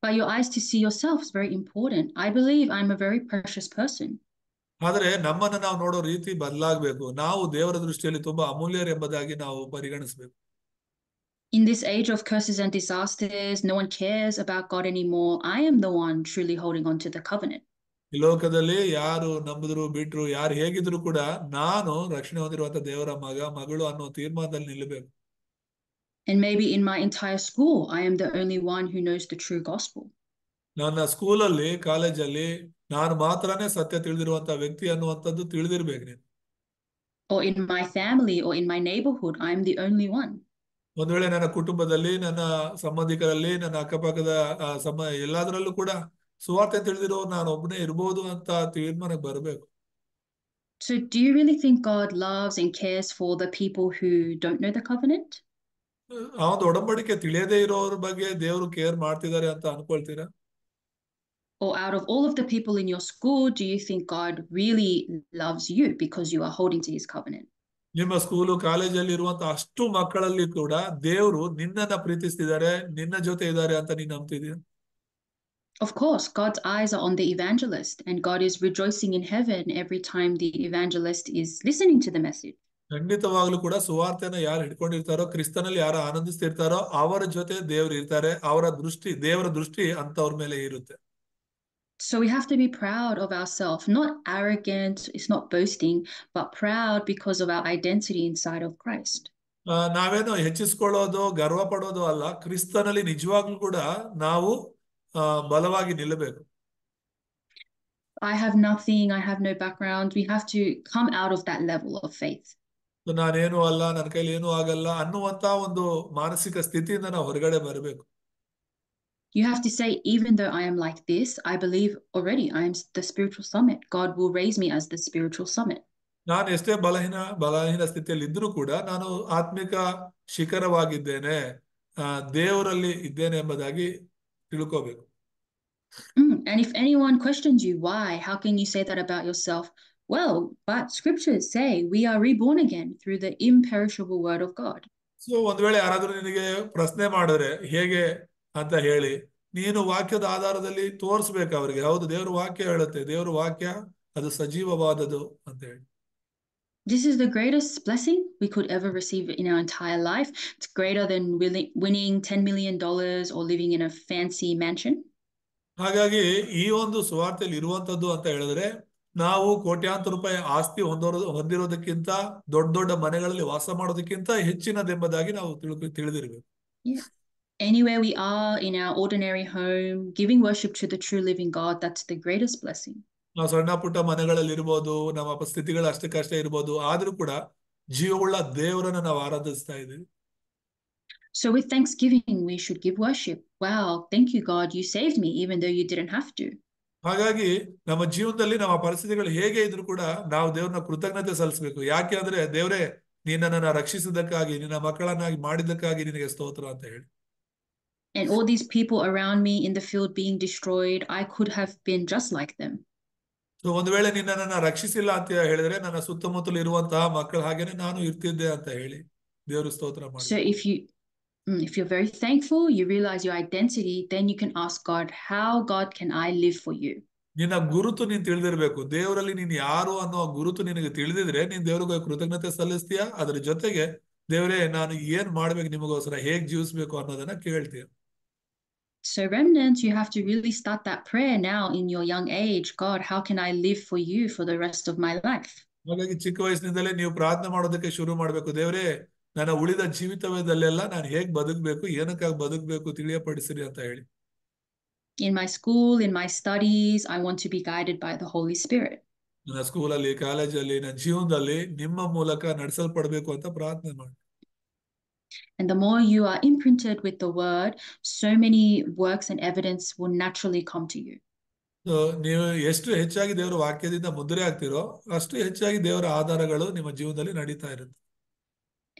but your eyes to see yourself is very important. I believe I'm a very precious person. In this age of curses and disasters, no one cares about God anymore. I am the one truly holding on to the covenant. ಈ ಲೋಕದಲ್ಲಿ ಯಾರು ನಂಬಿದ್ರು ಬಿಟ್ರು ಯಾರು ಹೇಗಿದ್ರು ಕೂಡ ನಾನು ರಕ್ಷಣೆ ಹೊಂದಿರುವಂತ ದೇವರ ಮಗ And maybe in my entire school, I am the only one who knows the true gospel. ನನ್ನ ಸ್ಕೂಲಲ್ಲಿ ಕಾಲೇಜಲ್ಲಿ ನಾನು ಮಾತ್ರನೇ ಸತ್ಯ ತಿಳಿದಿರುವಂತ ವ್ಯಕ್ತಿ ಅನ್ನುವಂಥದ್ದು ತಿಳಿದಿರ್ಬೇಕು ನೀನು or in my family or in my neighborhood i'm the only one ಒಂದ್ ವೇಳೆ ನನ್ನ ಕುಟುಂಬದಲ್ಲಿ ನನ್ನ ಸಂಬಂಧಿಕರಲ್ಲಿ ನನ್ನ ಅಕ್ಕಪಕ್ಕದ ಸಮ ಎಲ್ಲಾದ್ರಲ್ಲೂ ಕೂಡ ಸುವಾರ್ತೆ ತಿಳಿದಿರೋ ನಾನು ಒಬ್ಬನೇ ಇರಬಹುದು ಅಂತ ತೀರ್ಮಾನಕ್ಕೆ ಬರಬೇಕು So do you really think God loves and cares for the people who don't know the covenant? ಅವ್ನ ಒಡಂಬಡಿಕೆ ತಿಳಿಯದೇ ಇರೋರ ಬಗ್ಗೆ ದೇವರು ಕೇರ್ ಮಾಡ್ತಿದ್ದಾರೆ ಅಂತ ಅನ್ಕೊಳ್ತೀರಾ Or out of all of the people in your school, do you think God really loves you because you are holding to his covenant? ನಿಮ್ಮ ಸ್ಕೂಲು ಕಾಲೇಜಲ್ಲಿ ಇರುವಂತ ಅಷ್ಟು ಮಕ್ಕಳಲ್ಲಿ ಕೂಡ ದೇವರು ನಿನ್ನನ್ನ ಪ್ರೀತಿಸ್ತಿದ್ದಾರೆ ನಿನ್ನ ಜೊತೆ ಇದ್ದಾರೆ ಅಂತ ನೀನ್ ನಂಬ್ತಿದೀಯ Of course, God's eyes are on the evangelist, and God is rejoicing in heaven every time the evangelist is listening to the message. ಖಂಡಿತವಾಗ್ಲೂ ಕೂಡ ಸುವಾರ್ತೆನ ಯಾರು ಹಿಡ್ಕೊಂಡಿರ್ತಾರೋ ಕ್ರಿಸ್ತನಲ್ಲಿ ಯಾರು ಆನಂದಿಸ್ತಿರ್ತಾರೋ ಅವರ ಜೊತೆ ದೇವರು ಇರ್ತಾರೆ ಅವರ ದೃಷ್ಟಿ ದೇವರ ದೃಷ್ಟಿ ಅಂತವ್ರ ಮೇಲೆ ಇರುತ್ತೆ So we have to be proud of ourselves, not arrogant, it's not boasting, but proud because of our identity inside of Christ. ನಾವೇನು ಹೆಚ್ಚಿಸ್ಕೊಳ್ಳೋದು ಗರ್ವ ಪಡೋದು ಅಲ್ಲ ಕ್ರಿಸ್ತನಲ್ಲಿ ನಿಜವಾಗ್ಲೂ ಕೂಡ ನಾವು ಬಲವಾಗಿ ನಿಲ್ಲಬೇಕು I have nothing, I have no background. We have to come out of that level of faith. ನಾನೇನು ಅಲ್ಲ ನನ್ನ ಕೈಲಿ ಏನೂ ಆಗಲ್ಲ ಅನ್ನುವಂತ ಒಂದು ಮಾನಸಿಕ ಸ್ಥಿತಿಯಿಂದ ನಾವು ಹೊರಗಡೆ ಬರಬೇಕು You have to say, even though I am like this, I believe already I am the spiritual summit. God will raise me as the spiritual summit. ನಾನು ಎಷ್ಟೇ ಬಲಹೀನ ಬಲಹೀನ ಸ್ಥಿತಿಯಲ್ಲಿ ಇದ್ರೂ ಕೂಡ ನಾನು ಆತ್ಮಿಕ ಶಿಖರವಾಗಿದ್ದೇನೆ ದೇವರಲ್ಲಿ ಇದ್ದೇನೆ ಎಂಬುದಾಗಿ ತಿಳ್ಕೋಬೇಕು And if anyone questions you why, how can you say that about yourself? Well, but scriptures say we are reborn again through the imperishable word of God. So ಒಂದ್ ವೇಳೆ ಯಾರಾದ್ರೂ ನಿನಗೆ ಪ್ರಶ್ನೆ ಮಾಡಿದ್ರೆ ಹೇಗೆ ಅಂತ ಹೇಳಿ ನೀನು ವಾಕ್ಯದ ಆಧಾರದಲ್ಲಿ ತೋರಿಸ್ಬೇಕು ಅವರಿಗೆ ಹೌದು ದೇವ್ರ ವಾಕ್ಯ ಹೇಳುತ್ತೆ ದೇವ್ರ ವಾಕ್ಯ ಅದು ಸಜೀವವಾದದು ಅಂತ ಹೇಳಿ This is the greatest blessing we could ever receive in our entire life. It's greater than winning $10 million or living in a fancy mansion. ಹಾಗಾಗಿ ಈ ಒಂದು ಸುವಾರ್ತೆಯಲ್ಲಿ ಇರುವಂತದ್ದು ಅಂತ ಹೇಳಿದ್ರೆ ನಾವು ಕೋಟ್ಯಾಂತರ ರೂಪಾಯಿ ಆಸ್ತಿ ಹೊಂದಿರೋದಕ್ಕಿಂತ ದೊಡ್ಡ ದೊಡ್ಡ ಮನೆಗಳಲ್ಲಿ ವಾಸ ಮಾಡೋದಕ್ಕಿಂತ ಹೆಚ್ಚಿನದೆಂಬುದಾಗಿ ನಾವು ತಿಳಿದಿರಬೇಕು Anywhere we are in our ordinary home, giving worship to the true living God, that's the greatest blessing. ನಾವು ಸಣ್ಣ ಪುಟ್ಟ ಮನೆಗಳಲ್ಲಿ ನಮ್ಮ ಸ್ಥಿತಿಗಳು ಅಷ್ಟಕ್ಕಷ್ಟೇ ಇರ್ಬೋದು ಆದ್ರೂ ಕೂಡ ಜೀವವುಳ್ಳ ದೇವರನ್ನ ನಾವು ಆರಾಧಿಸ್ತಾ ಇದ್ದೀವಿ So with thanksgiving, we should give worship. Wow, thank you, God, you saved me even though you didn't have to. ಹಾಗಾಗಿ ನಮ್ಮ ಜೀವನದಲ್ಲಿ ನಮ್ಮ ಪರಿಸ್ಥಿತಿಗಳು ಹೇಗೆ ಇದ್ರು ಕೂಡ ನಾವು ದೇವ್ರನ್ನ ಕೃತಜ್ಞತೆ ಸಲ್ಲಿಸಬೇಕು ಯಾಕೆ ಅಂದ್ರೆ ದೇವ್ರೆ ನೀನನ್ನ ರಕ್ಷಿಸಿದ್ದಕ್ಕಾಗಿ ನಿನ್ನ ಮಕ್ಕಳನ್ನಾಗಿ ಮಾಡಿದ್ದಕ್ಕಾಗಿ ನಿನಗೆ ಸ್ತೋತ್ರ ಅಂತ ಹೇಳಿ And all these people around me in the field being destroyed, I could have been just like them. So ಒಂದ್ ವೇಳೆ ನಿನ್ನನ್ನ ರಕ್ಷಿಸಿಲ್ಲ ಅಂತ ಹೇಳಿದ್ರೆ ನನ್ನ ಸುತ್ತಮುತ್ತಲು ಇರುವಂತಹ ಮಕ್ಕಳ ಹಾಗೇನೆ ನಾನು ಇರ್ತಿದ್ದೆ ಅಂತ ಹೇಳಿ ದೇವರು ಸ್ತೋತ್ರ ಮಾಡಿ. So if you're very thankful, you realize your identity, then you can ask God, how God can I live for you? ನಿನ್ನ ಗುರುತು ನೀನ್ ತಿಳಿದಿರ್ಬೇಕು ದೇವರಲ್ಲಿ ನೀನ್ ಯಾರು ಅನ್ನೋ ಗುರುತು ನಿನಗೆ ತಿಳಿದಿದ್ರೆ ನೀನ್ ದೇವ್ರಿಗೆ ಕೃತಜ್ಞತೆ ಸಲ್ಲಿಸ್ತೀಯ ಅದ್ರ ಜೊತೆಗೆ ದೇವರೇ ನಾನು ಏನ್ ಮಾಡ್ಬೇಕು ನಿಮಗೋಸ್ಕರ ಹೇಗ್ ಜೀವಿಸ್ಬೇಕು ಅನ್ನೋದನ್ನ ಕೇಳ್ತೀಯ So remnants, you have to really start that prayer now in your young age. God, how can I live for you for the rest of my life? ಹಾಗಾಗಿ ಚಿಕ್ಕ ವಯಸ್ಸಿನಿಂದಲೇ ನೀವು ಪ್ರಾರ್ಥನೆ ಮಾಡೋದಕ್ಕೆ ಶುರು ಮಾಡ್ಬೇಕು ದೇವರೇ ನನ್ನ ಉಳಿದ ಜೀವಿತವದಲ್ಲೆಲ್ಲ ನಾನು ಹೇಗ್ ಬದುಕಬೇಕು ಏನಕ್ಕಾಗಿ ಬದುಕಬೇಕು ತಿಳಿಯಪಡಿಸಿರಿ ಅಂತ ಹೇಳಿ In my school, in my studies, I want to be guided by the Holy Spirit. ನನ್ನ ಸ್ಕೂಲಲ್ಲಿ ಕಾಲೇಜಲ್ಲಿ ನನ್ನ ಜೀವನದಲ್ಲಿ ನಿಮ್ಮ ಮೂಲಕ ನಡೆಸಲ್ಪಡಬೇಕು ಅಂತ ಪ್ರಾರ್ಥನೆ ಮಾಡಿ And the more you are imprinted with the word, so many works and evidence will naturally come to you. ನೀವು ಎಷ್ಟು ಹೆಚ್ಚಾಗಿ ದೇವರ ವಾಕ್ಯದಿಂದ ಮುದ್ರೆ ಆಗ್ತಿರೋ ಅಷ್ಟು ಹೆಚ್ಚಾಗಿ ದೇವರ ಆಧಾರಗಳು ನಿಮ್ಮ ಜೀವನದಲ್ಲಿ ನಡೀತಾ ಇರುತ್ತೆ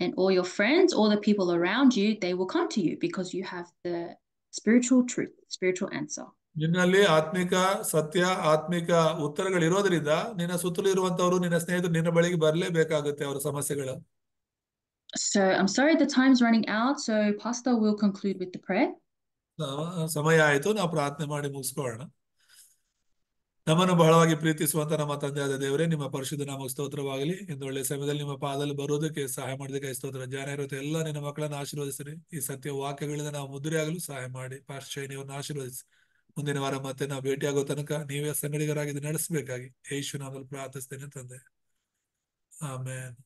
and all your friends, all the people around you, they will come to you because you have the spiritual truth, spiritual answer. ನಿನ್ನಲ್ಲಿ ಆತ್ಮಿಕ ಸತ್ಯ ಆತ್ಮಿಕ ಉತ್ತರಗಳಿರೋದ್ರಿಂದ ನಿನ್ನ ಸುತ್ತಲೂ ಇರುವಂತವರು ನಿನ್ನ ಸ್ನೇಹಿತರು ನಿನ್ನ ಬಳಿಗೆ ಬರಲೇಬೇಕಾಗುತ್ತೆ ಅವರ ಸಮಸ್ಯೆಗಳ So I'm sorry the time's running out so pastor will conclude with the prayer. ಸಮಯ ಆಯಿತು ನಾವು ಪ್ರಾರ್ಥನೆ ಮಾಡಿ ಮುಗಿಸ್ಕೊಳ್ಳೋಣ. ನಮ್ಮನ್ನು ಬಹಳವಾಗಿ ಪ್ರೀತಿಸುವಂತ ನಮ್ಮ ತಂದೆಯಾದ ದೇವರೇ ನಿಮ್ಮ ಪರಿಶುದ್ಧ ನಮಗೆ ಸ್ತೋತ್ರವಾಗಲಿ ಇಂದು ಒಳ್ಳೆ ಸಮಯದಲ್ಲಿ ನಿಮ್ಮ ಪಾದಲ್ಲಿ ಬರೋದಕ್ಕೆ ಸಹಾಯ ಮಾಡೋದಕ್ಕೆ ಸ್ತೋತ್ರ ಜ್ಞಾನ ಇರುತ್ತೆ ಎಲ್ಲ ನಿನ್ನ ಮಕ್ಕಳನ್ನು ಆಶೀರ್ವದಿಸಿರಿ ಈ ಸತ್ಯ ವಾಕ್ಯಗಳಿಂದ ನಾವು ಮುದ್ರೆಯಾಗಲು ಸಹಾಯ ಮಾಡಿ ಪಾಶ್ಚೈನಿಯವನ್ನು ಆಶೀರ್ವದಿಸಿ ಮುಂದಿನ ವಾರ ಮತ್ತೆ ನಾವು ಭೇಟಿಯಾಗುವ ತನಕ ನೀವೇ ಸಂಗಡಿಗರಾಗಿ ನಡೆಸಬೇಕಾಗಿ ಯೇಶು ನಾಮದಲ್ಲಿ ಪ್ರಾರ್ಥಿಸ್ತೇನೆ ತಂದೆ ಆಮೇಲೆ